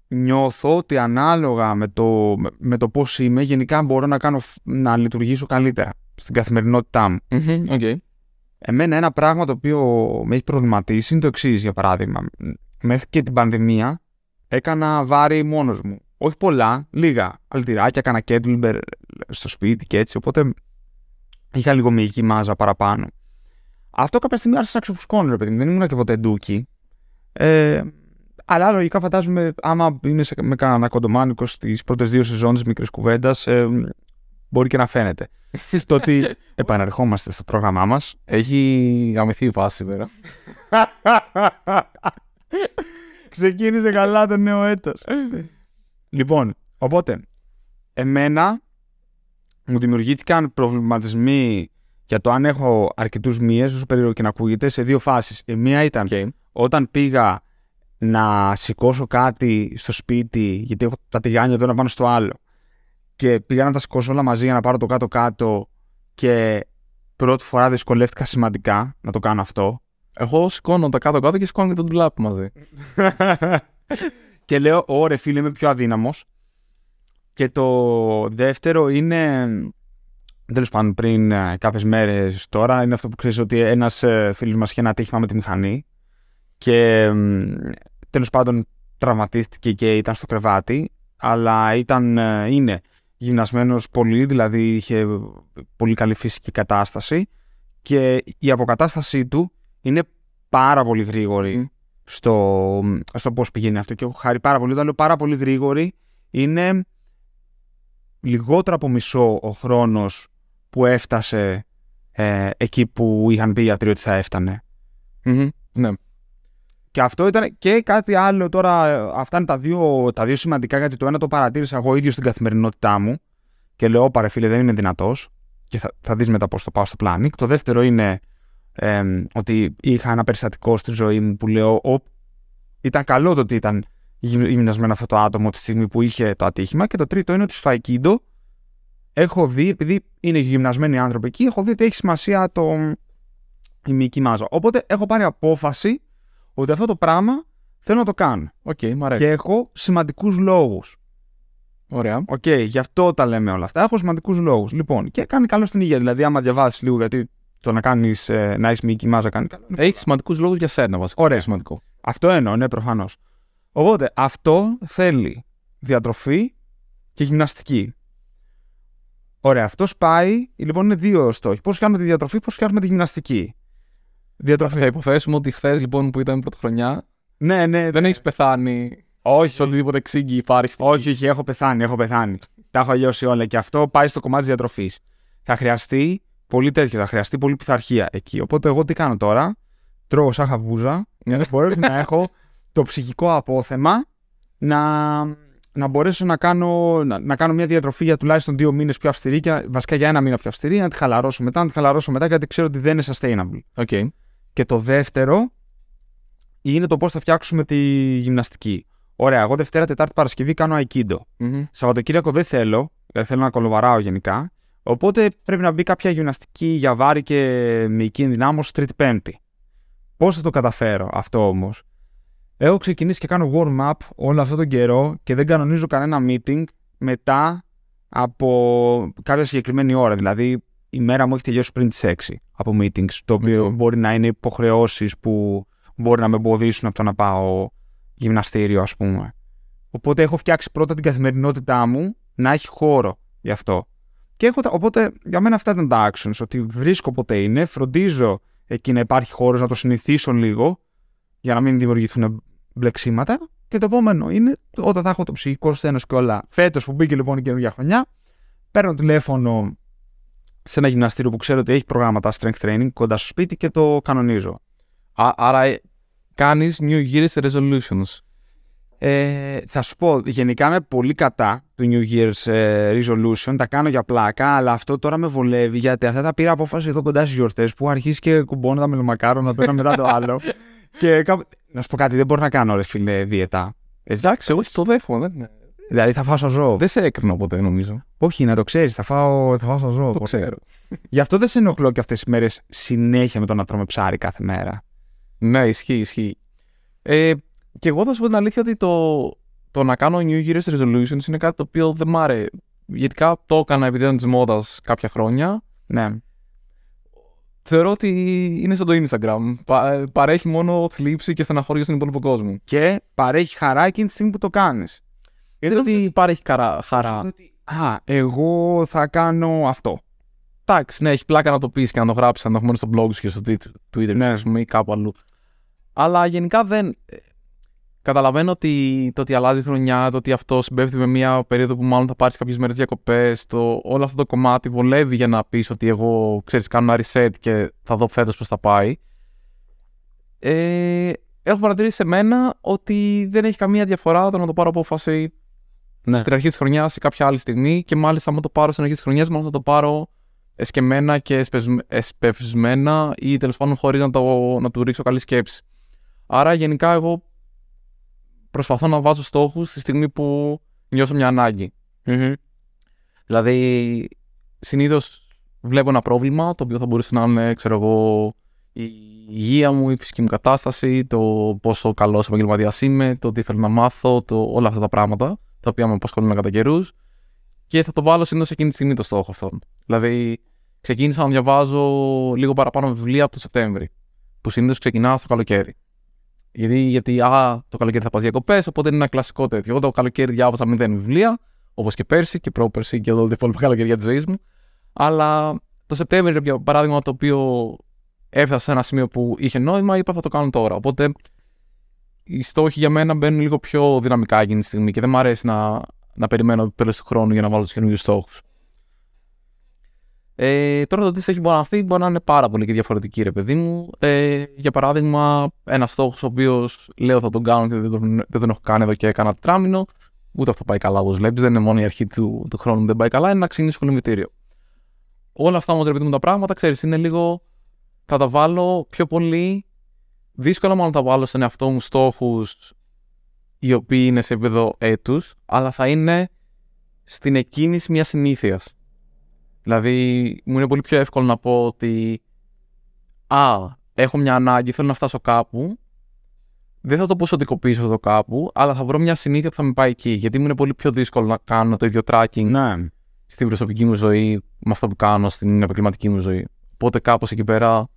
νιώθω ότι ανάλογα με το, με το πώς είμαι γενικά μπορώ να, κάνω, να λειτουργήσω καλύτερα στην καθημερινότητά μου. Εμένα ένα πράγμα το οποίο με έχει προβληματίσει είναι το εξής, για παράδειγμα. Μέχρι και την πανδημία έκανα βάρη μόνος μου. Όχι πολλά, λίγα. Αλτηράκια, έκανα κέντλιμπερ, στο σπίτι και έτσι. Οπότε είχα λίγο μυϊκή μάζα παραπάνω. Αυτό κάποια στιγμή άρχισε να ξεφουσκώνει, ρε παιδί μου. Δεν ήμουν και ποτέ ντούκι. Ε, αλλά λογικά φαντάζομαι, άμα είμαι με κανένα κοντομάνικο στις πρώτες δύο σεζόν της μικρής κουβέντας, ε, μπορεί και να φαίνεται. το ότι επαναρχόμαστε στο πρόγραμμά μας έχει αμυθεί η βάση βέβαια. Ξεκίνησε καλά το νέο έτος. λοιπόν, οπότε, εμένα μου δημιουργήθηκαν προβληματισμοί για το αν έχω αρκετούς μύες, όσο περίεργο και να ακούγεται, σε δύο φάσεις. Η μία ήταν όταν πήγα να σηκώσω κάτι στο σπίτι, γιατί έχω τα τηγάνια εδώ να πάνω στο άλλο, και πήγα να τα σηκώσω όλα μαζί για να πάρω το κάτω-κάτω και πρώτη φορά δυσκολεύτηκα σημαντικά να το κάνω αυτό. Εγώ σηκώνω τα κάτω-κάτω και σηκώνω και τον ντουλάπ μαζί. και λέω, ωρε φίλε, είμαι πιο αδύναμος. Και το δεύτερο είναι, τέλος πάντων πριν ε, κάποιες μέρες τώρα, είναι αυτό που ξέρεις ότι ένας ε, φίλος μας είχε ένα τύχημα με τη μηχανή και τέλος πάντων τραυματίστηκε και ήταν στο κρεβάτι, αλλά ήταν, ε, είναι γυμνασμένος πολύ, δηλαδή είχε πολύ καλή φυσική κατάσταση και η αποκατάστασή του είναι πάρα πολύ γρήγορη στο, στο πηγαίνει αυτό και έχω χάρη πάρα πολύ. Όταν λέω πάρα πολύ γρήγορη είναι λιγότερο από μισό ο χρόνος που έφτασε ε, εκεί που είχαν πει οι γιατροί ότι θα εφτανε Ναι. Και αυτό ήταν και κάτι άλλο τώρα, ε, αυτά είναι τα δύο, τα δύο σημαντικά γιατί το ένα το παρατήρησα εγώ ίδιος στην καθημερινότητά μου και λέω πάρε φίλε δεν είναι δυνατός και θα, θα δεις μετά πώς το πάω στο πλάνικ. Το δεύτερο είναι ε, ότι είχα ένα περιστατικό στη ζωή μου που λέω ήταν καλό το ότι ήταν γυμνασμένο αυτό το άτομο τη στιγμή που είχε το ατύχημα. Και το τρίτο είναι ότι στο Aikido έχω δει, επειδή είναι γυμνασμένοι άνθρωποι εκεί, έχω δει ότι έχει σημασία το... η μυϊκή μάζα. Οπότε έχω πάρει απόφαση ότι αυτό το πράγμα θέλω να το κάνω. Okay, μ Και έχω σημαντικούς λόγους. Ωραία. Οκ, okay, γι' αυτό τα λέμε όλα αυτά. Έχω σημαντικούς λόγους. Λοιπόν, και κάνει καλό στην υγεία. Δηλαδή, άμα διαβάσεις λίγο, γιατί το να, κάνεις, ε, να έχεις μυϊκή μάζα κάνει καλό. Έχεις σημαντικούς λόγους για σένα, βασικά. Ωραία. Σημαντικό. Αυτό εννοώ, ναι, προφανώς. Οπότε αυτό θέλει διατροφή και γυμναστική. Ωραία, αυτός πάει. Λοιπόν, είναι δύο στόχοι. Πώς φτιάχνουμε τη διατροφή, πώς φτιάχνουμε τη γυμναστική. Διατροφή. Θα υποθέσουμε ότι χθες λοιπόν που ήταν πρωτοχρονιά. Ναι, ναι. Δεν ναι. έχεις πεθάνει. Όχι. Σε οτιδήποτε ξύγκη υπάρχει. Όχι, όχι, έχω πεθάνει, έχω πεθάνει. Τα έχω αλλιώσει όλα. Και αυτό πάει στο κομμάτι της διατροφής. Θα χρειαστεί πολύ τέτοιο, θα χρειαστεί πολύ πειθαρχία εκεί. Οπότε εγώ τι κάνω τώρα. Τρώω σαν χαβούζα για να να έχω το ψυχικό απόθεμα να, να μπορέσω να κάνω, να, κάνω μια διατροφή για τουλάχιστον δύο μήνες πιο αυστηρή και βασικά για ένα μήνα πιο αυστηρή, να τη χαλαρώσω μετά, να τη χαλαρώσω μετά, γιατί ξέρω ότι δεν είναι sustainable. Okay. Και το δεύτερο είναι το πώς θα φτιάξουμε τη γυμναστική. Ωραία, εγώ Δευτέρα, Τετάρτη, Παρασκευή κάνω Aikido. Mm-hmm. Σαββατοκύριακο δεν θέλω, δεν δηλαδή θέλω να κολοβαράω γενικά. Οπότε πρέπει να μπει κάποια γυμναστική για βάρη και μυϊκή ενδυνάμωση Τρίτη-Πέμπτη. Πώς θα το καταφέρω αυτό όμως, Έχω ξεκινήσει και κάνω warm-up όλο αυτόν τον καιρό και δεν κανονίζω κανένα meeting μετά από κάποια συγκεκριμένη ώρα. Δηλαδή, η μέρα μου έχει τελειώσει πριν τις 6 από meetings, το οποίο μπορεί να είναι υποχρεώσεις που μπορεί να με εμποδίσουν από το να πάω γυμναστήριο, ας πούμε. Οπότε έχω φτιάξει πρώτα την καθημερινότητά μου να έχει χώρο γι' αυτό. Και έχω, οπότε για μένα αυτά ήταν τα actions, ότι βρίσκω ποτέ είναι, φροντίζω εκεί να υπάρχει χώρος να το συνηθίσω λίγο για να μην δημιουργηθούν μπλεξίματα. Και το επόμενο είναι όταν θα έχω το ψυχικό σθένο και όλα. Φέτος που μπήκε λοιπόν η καινούργια χρονιά, παίρνω τηλέφωνο σε ένα γυμναστήριο που ξέρω ότι έχει προγράμματα strength training κοντά στο σπίτι και το κανονίζω. άρα ε, κάνεις New Year's resolutions. Ε, θα σου πω, γενικά είμαι πολύ κατά του New Year's ε, Resolution. Τα κάνω για πλάκα, αλλά αυτό τώρα με βολεύει γιατί αυτά τα πήρα απόφαση εδώ κοντά στις γιορτές που αρχίζει και κουμπώνω τα να το ένα μετά το άλλο. και κάπου... Να σου πω κάτι, δεν μπορώ να κάνω, ρε φίλε, δίαιτα. Εντάξει, εγώ στο δέχομαι. Δεν... Δηλαδή θα φάω σαν ζώο. Δεν σε έκρινα ποτέ, νομίζω. Όχι, να το ξέρεις, θα φάω, θα φάω σαν ζώο. Το ξέρω. Γι' αυτό δεν σε ενοχλώ και αυτές τις μέρες συνέχεια με το να τρώμε ψάρι κάθε μέρα. Ναι, ισχύει, ισχύει. Ε, και εγώ θα σου πω την αλήθεια ότι το, το να κάνω New Year's Resolutions είναι κάτι το οποίο δεν μ' άρεσε. Γενικά το έκανα επειδή ήταν της μόδας κάποια χρόνια. Ναι θεωρώ ότι είναι σαν το Instagram. παρέχει μόνο θλίψη και στεναχώρια στον υπόλοιπο κόσμο. Και παρέχει χαρά εκείνη τη στιγμή που το κάνεις. Δεν είναι ότι παρέχει χαρά. α, εγώ θα κάνω αυτό. Εντάξει, ναι, έχει πλάκα να το πεις και να το γράψεις, να το έχουμε στο blog σου και στο Twitter, ναι. πούμε, ή κάπου αλλού. Αλλά γενικά δεν. Καταλαβαίνω ότι το ότι αλλάζει χρονιά, το ότι αυτό συμπέφτει με μια περίοδο που μάλλον θα πάρεις κάποιες μέρες διακοπές, όλο αυτό το κομμάτι βολεύει για να πεις ότι εγώ ξέρεις, κάνω ένα reset και θα δω φέτος πώς θα πάει. Ε, έχω παρατηρήσει σε μένα ότι δεν έχει καμία διαφορά το να το πάρω απόφαση ναι. στην αρχή της χρονιάς ή κάποια άλλη στιγμή. Και μάλιστα, αν το πάρω στην αρχή της χρονιάς, μάλλον θα το πάρω εσκεμμένα και εσπευσμένα ή τέλος πάντων χωρίς να, το, να του ρίξω καλή σκέψη. Άρα, γενικά, εγώ προσπαθώ να βάζω στόχους στη στιγμή που νιώσω μια ανάγκη. Mm-hmm. Δηλαδή, συνήθως βλέπω ένα πρόβλημα το οποίο θα μπορούσε να είναι, ξέρω εγώ, η υγεία μου, η φυσική μου κατάσταση, το πόσο καλό επαγγελματίας είμαι, το τι θέλω να μάθω, το, όλα αυτά τα πράγματα, τα οποία με απασχολούν κατά καιρούς. Και θα το βάλω συνήθως εκείνη τη στιγμή το στόχο αυτόν. Δηλαδή, ξεκίνησα να διαβάζω λίγο παραπάνω βιβλία από το Σεπτέμβρη, που συνήθως ξεκινά στο καλοκαίρι. Γιατί, γιατί α, το καλοκαίρι θα πας διακοπές, οπότε είναι ένα κλασικό τέτοιο. Εγώ το καλοκαίρι διάβασα μηδέν βιβλία, όπως και πέρσι και πρόπερσι και όλα τα υπόλοιπα καλοκαίρια της ζωής μου. Αλλά το Σεπτέμβριο, για παράδειγμα, το οποίο έφτασε σε ένα σημείο που είχε νόημα, είπα θα το κάνω τώρα. Οπότε οι στόχοι για μένα μπαίνουν λίγο πιο δυναμικά εκείνη τη στιγμή και δεν μου αρέσει να, να περιμένω το τέλος του χρόνου για να βάλω τους καινούριους στόχους. Ε, τώρα το τι στόχοι μπορεί να αυτή μπορεί να είναι πάρα πολύ και διαφορετική, ρε παιδί μου. Ε, για παράδειγμα, ένας στόχος ο οποίος λέω θα τον κάνω και δεν τον, δεν τον έχω κάνει εδώ και έκανα τετράμινο, ούτε αυτό πάει καλά όπως βλέπεις. Δεν είναι μόνο η αρχή του, του χρόνου που δεν πάει καλά, είναι να ξεκινήσει κολυμπητήριο. Όλα αυτά όμως, ρε παιδί μου, τα πράγματα ξέρεις, είναι λίγο. Θα τα βάλω πιο πολύ. Δύσκολα μάλλον θα βάλω στον εαυτό μου στόχους οι οποίοι είναι σε επίπεδο έτους, αλλά θα είναι στην εκκίνηση μιας συνήθειας. Δηλαδή, μου είναι πολύ πιο εύκολο να πω ότι Α, έχω μια ανάγκη, θέλω να φτάσω κάπου. Δεν θα το ποσοτικοποιήσω εδώ κάπου, αλλά θα βρω μια συνήθεια που θα με πάει εκεί. Γιατί μου είναι πολύ πιο δύσκολο να κάνω το ίδιο tracking ναι. στην προσωπική μου ζωή με αυτό που κάνω στην επαγγελματική μου ζωή. Οπότε κάπως εκεί πέρα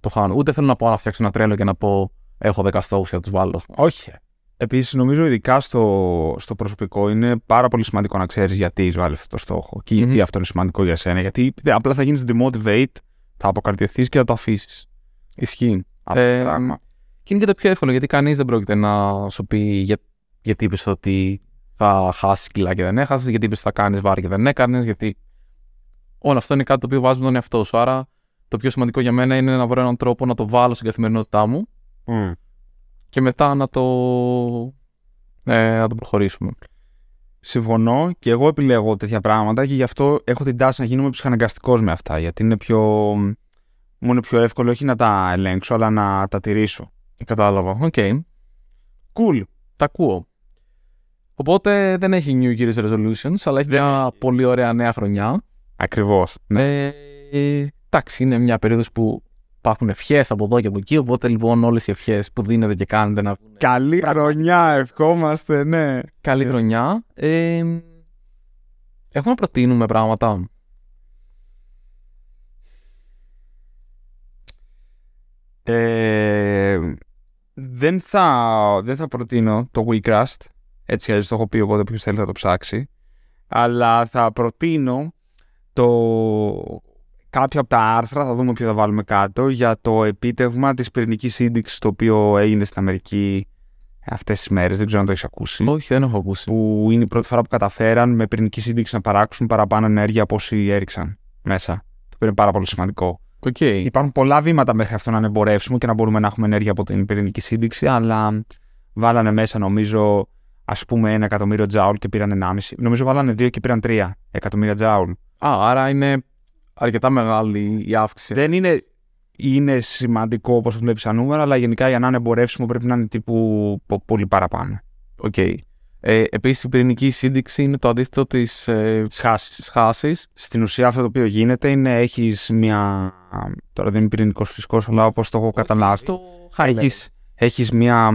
το χάνω. Ούτε θέλω να πω να φτιάξω ένα τρέλο και να πω Έχω 10 στόχου για να τους βάλω. Όχι. Επίσης, νομίζω ειδικά στο, στο προσωπικό είναι πάρα πολύ σημαντικό να ξέρεις γιατί βάλει αυτό το στόχο και γιατι αυτό είναι σημαντικό για σένα. Γιατί απλά θα γίνεις demotivate, θα αποκαρδιωθεί και θα το αφήσεις. Ισχύει αυτό ε, το πράγμα. Και είναι και το πιο εύκολο γιατί κανείς δεν πρόκειται να σου πει γιατί είπες ότι θα χάσεις κιλά και δεν έχασες, γιατί είπες ότι θα κάνεις βάρη και δεν έκανες. Γιατί όλο αυτό είναι κάτι το οποίο βάζουμε τον εαυτό σου. Άρα το πιο σημαντικό για μένα είναι να βρω έναν τρόπο να το βάλω στην καθημερινότητά μου και μετά να το, ε, να το προχωρήσουμε. Συμφωνώ και εγώ επιλέγω τέτοια πράγματα και γι' αυτό έχω την τάση να γίνομαι ψυχαναγκαστικός με αυτά. Γιατί είναι πιο. μου είναι πιο εύκολο όχι να τα ελέγξω, αλλά να τα τηρήσω. Κατάλαβα. Οκ. Okay. Cool. Τα ακούω. Οπότε δεν έχει New Year's Resolutions, αλλά έχει μια πολύ ωραία νέα χρονιά. Ακριβώς. Ναι. Ε, εντάξει, είναι μια περίοδος που υπάρχουν ευχές από εδώ και από εκεί. Οπότε λοιπόν όλες οι ευχές που δίνετε και κάνετε να. Καλή χρονιά, ευχόμαστε, ναι. Καλή ε. χρονιά. έχουμε να προτείνουμε πράγματα. δεν, θα, δεν θα προτείνω το WeCrust. Έτσι αλλιώς το έχω πει οπότε ποιος θέλει να το ψάξει. Αλλά θα προτείνω το κάποια από τα άρθρα, θα δούμε ποιο θα βάλουμε κάτω, για το επίτευγμα της πυρηνικής σύνδεξης το οποίο έγινε στην Αμερική αυτές τις μέρες, δεν ξέρω αν το έχεις ακούσει. Όχι, δεν έχω ακούσει. Που είναι η πρώτη φορά που καταφέραν με πυρηνική σύνδεξη να παράξουν παραπάνω ενέργεια από όσοι έριξαν μέσα. Το οποίο είναι πάρα πολύ σημαντικό. Okay. Υπάρχουν πολλά βήματα μέχρι αυτό να είναι και να μπορούμε να έχουμε ενέργεια από την πυρηνική σύνδεξη, αλλά βάλανε μέσα νομίζω ας πούμε ένα εκατομμύριο τζάουλ και πήραν ενάμιση. Νομίζω βάλανε δύο και πήραν τρία εκατομμύρια τζάουλ. Α, άρα είναι αρκετά μεγάλη η αύξηση. Δεν είναι, είναι σημαντικό όπως βλέπει τα νούμερα, αλλά γενικά για να είναι εμπορεύσιμο πρέπει να είναι τύπου πολύ παραπάνω. Οκ. Okay. Ε, Επίσης, η πυρηνική σύνδεξη είναι το αντίθετο της ε, χάση. Στην ουσία, αυτό το οποίο γίνεται είναι έχεις μια. Τώρα δεν είναι πυρηνικός φυσικός, αλλά όπως το έχω καταλάβει. Έχει μια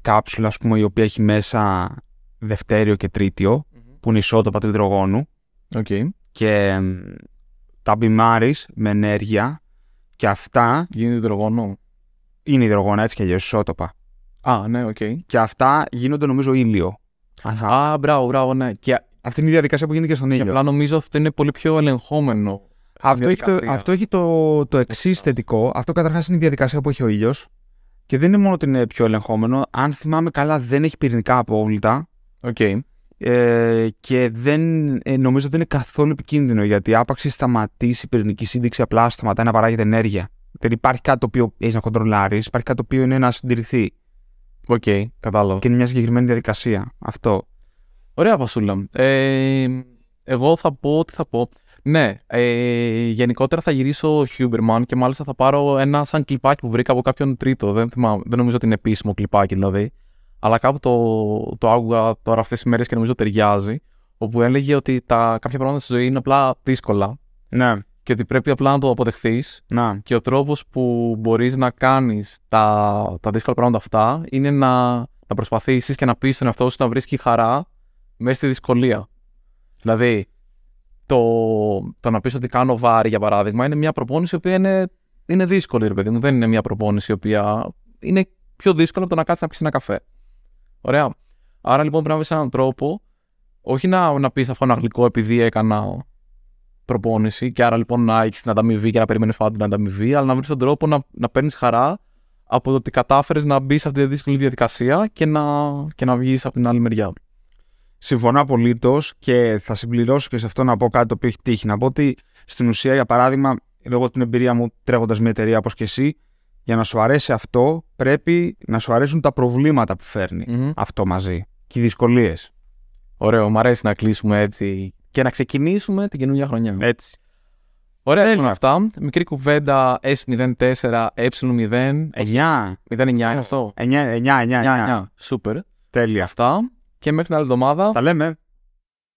κάψουλα, πούμε, η οποία έχει μέσα δευτέριο και τριτιο που είναι ισότοπα του υδρογόνου. Okay. Και τα μπιμάρεις με ενέργεια και αυτά. Γίνεται υδρογόνο. Είναι υδρογόνο, έτσι και αλλιώς ισότοπα. Α, ναι, οκ. Okay. Και αυτά γίνονται νομίζω ήλιο. Αχα. Α, μπράβο, μπράβο, ναι. Αυτή είναι η διαδικασία που γίνεται και στον ήλιο. Και απλά νομίζω αυτό είναι πολύ πιο ελεγχόμενο. Αυτό έχει, το, αυτό έχει το, το εξή θετικό. Αυτό καταρχάς είναι η διαδικασία που έχει ο ήλιος. Και δεν είναι μόνο ότι είναι πιο ελεγχόμενο. Αν θυμάμαι καλά, δεν έχει πυρηνικά απόβλητα. Okay ε, και δεν, ε, νομίζω ότι δεν είναι καθόλου επικίνδυνο γιατί άπαξ σταματήσει η πυρηνική σύνδεξη απλά σταματάει να παράγεται ενέργεια. Δεν υπάρχει κάτι το οποίο έχεις να κοντρολάρεις, υπάρχει κάτι το οποίο είναι να συντηρηθεί. Οκ, κατάλαβα. Και είναι μια συγκεκριμένη διαδικασία. Αυτό. Ωραία, Βασούλα. Ε, εγώ θα πω ότι θα πω. Ναι, ε, γενικότερα θα γυρίσω Huberman και μάλιστα θα πάρω ένα σαν κλειπάκι που βρήκα από κάποιον τρίτο. Δεν, θυμάμαι, δεν νομίζω ότι είναι επίσημο κλειπάκι δηλαδή αλλά κάπου το, το άκουγα τώρα αυτές τις μέρες και νομίζω ταιριάζει. Όπου έλεγε ότι τα, κάποια πράγματα στη ζωή είναι απλά δύσκολα. Ναι. Και ότι πρέπει απλά να το αποδεχθείς. Ναι. Και ο τρόπος που μπορείς να κάνεις τα, τα δύσκολα πράγματα αυτά είναι να, να προσπαθήσεις και να πεις στον εαυτό σου να βρίσκει χαρά μέσα στη δυσκολία. Δηλαδή, το, το να πεις ότι κάνω βάρη, για παράδειγμα, είναι μια προπόνηση η οποία είναι, είναι δύσκολη, ρε παιδί μου. Δεν είναι μια προπόνηση η οποία είναι πιο δύσκολη από το να κάτσει να πεις ένα καφέ. Ωραία. Άρα λοιπόν πρέπει να βρεις έναν τρόπο, όχι να, να πεις θα φάω ένα γλυκό επειδή έκανα προπόνηση και άρα λοιπόν να έχεις την ανταμοιβή και να περιμένεις φάω την ανταμοιβή, αλλά να βρεις τον τρόπο να, να παίρνεις χαρά από το ότι κατάφερες να μπεις σε αυτή τη δύσκολη διαδικασία και να, και να βγεις από την άλλη μεριά. Συμφωνώ απολύτως και θα συμπληρώσω και σε αυτό να πω κάτι το οποίο έχει τύχει. Να πω ότι στην ουσία, για παράδειγμα, λόγω την εμπειρία μου τρέχοντας μια εταιρεία όπως και εσύ, για να σου αρέσει αυτό, πρέπει να σου αρέσουν τα προβλήματα που φερνει αυτό μαζί και οι δυσκολίες. Ωραίο, μου αρέσει να κλείσουμε έτσι και να ξεκινήσουμε την καινούργια χρονιά. Έτσι. Ωραία, λοιπόν αυτά. Μικρή κουβέντα S04, ε0. 9. 09 είναι ε, αυτό. 9, 9, 9. 9. Σούπερ. Τέλεια. Αυτά. Και μέχρι την άλλη εβδομάδα. Τα λέμε.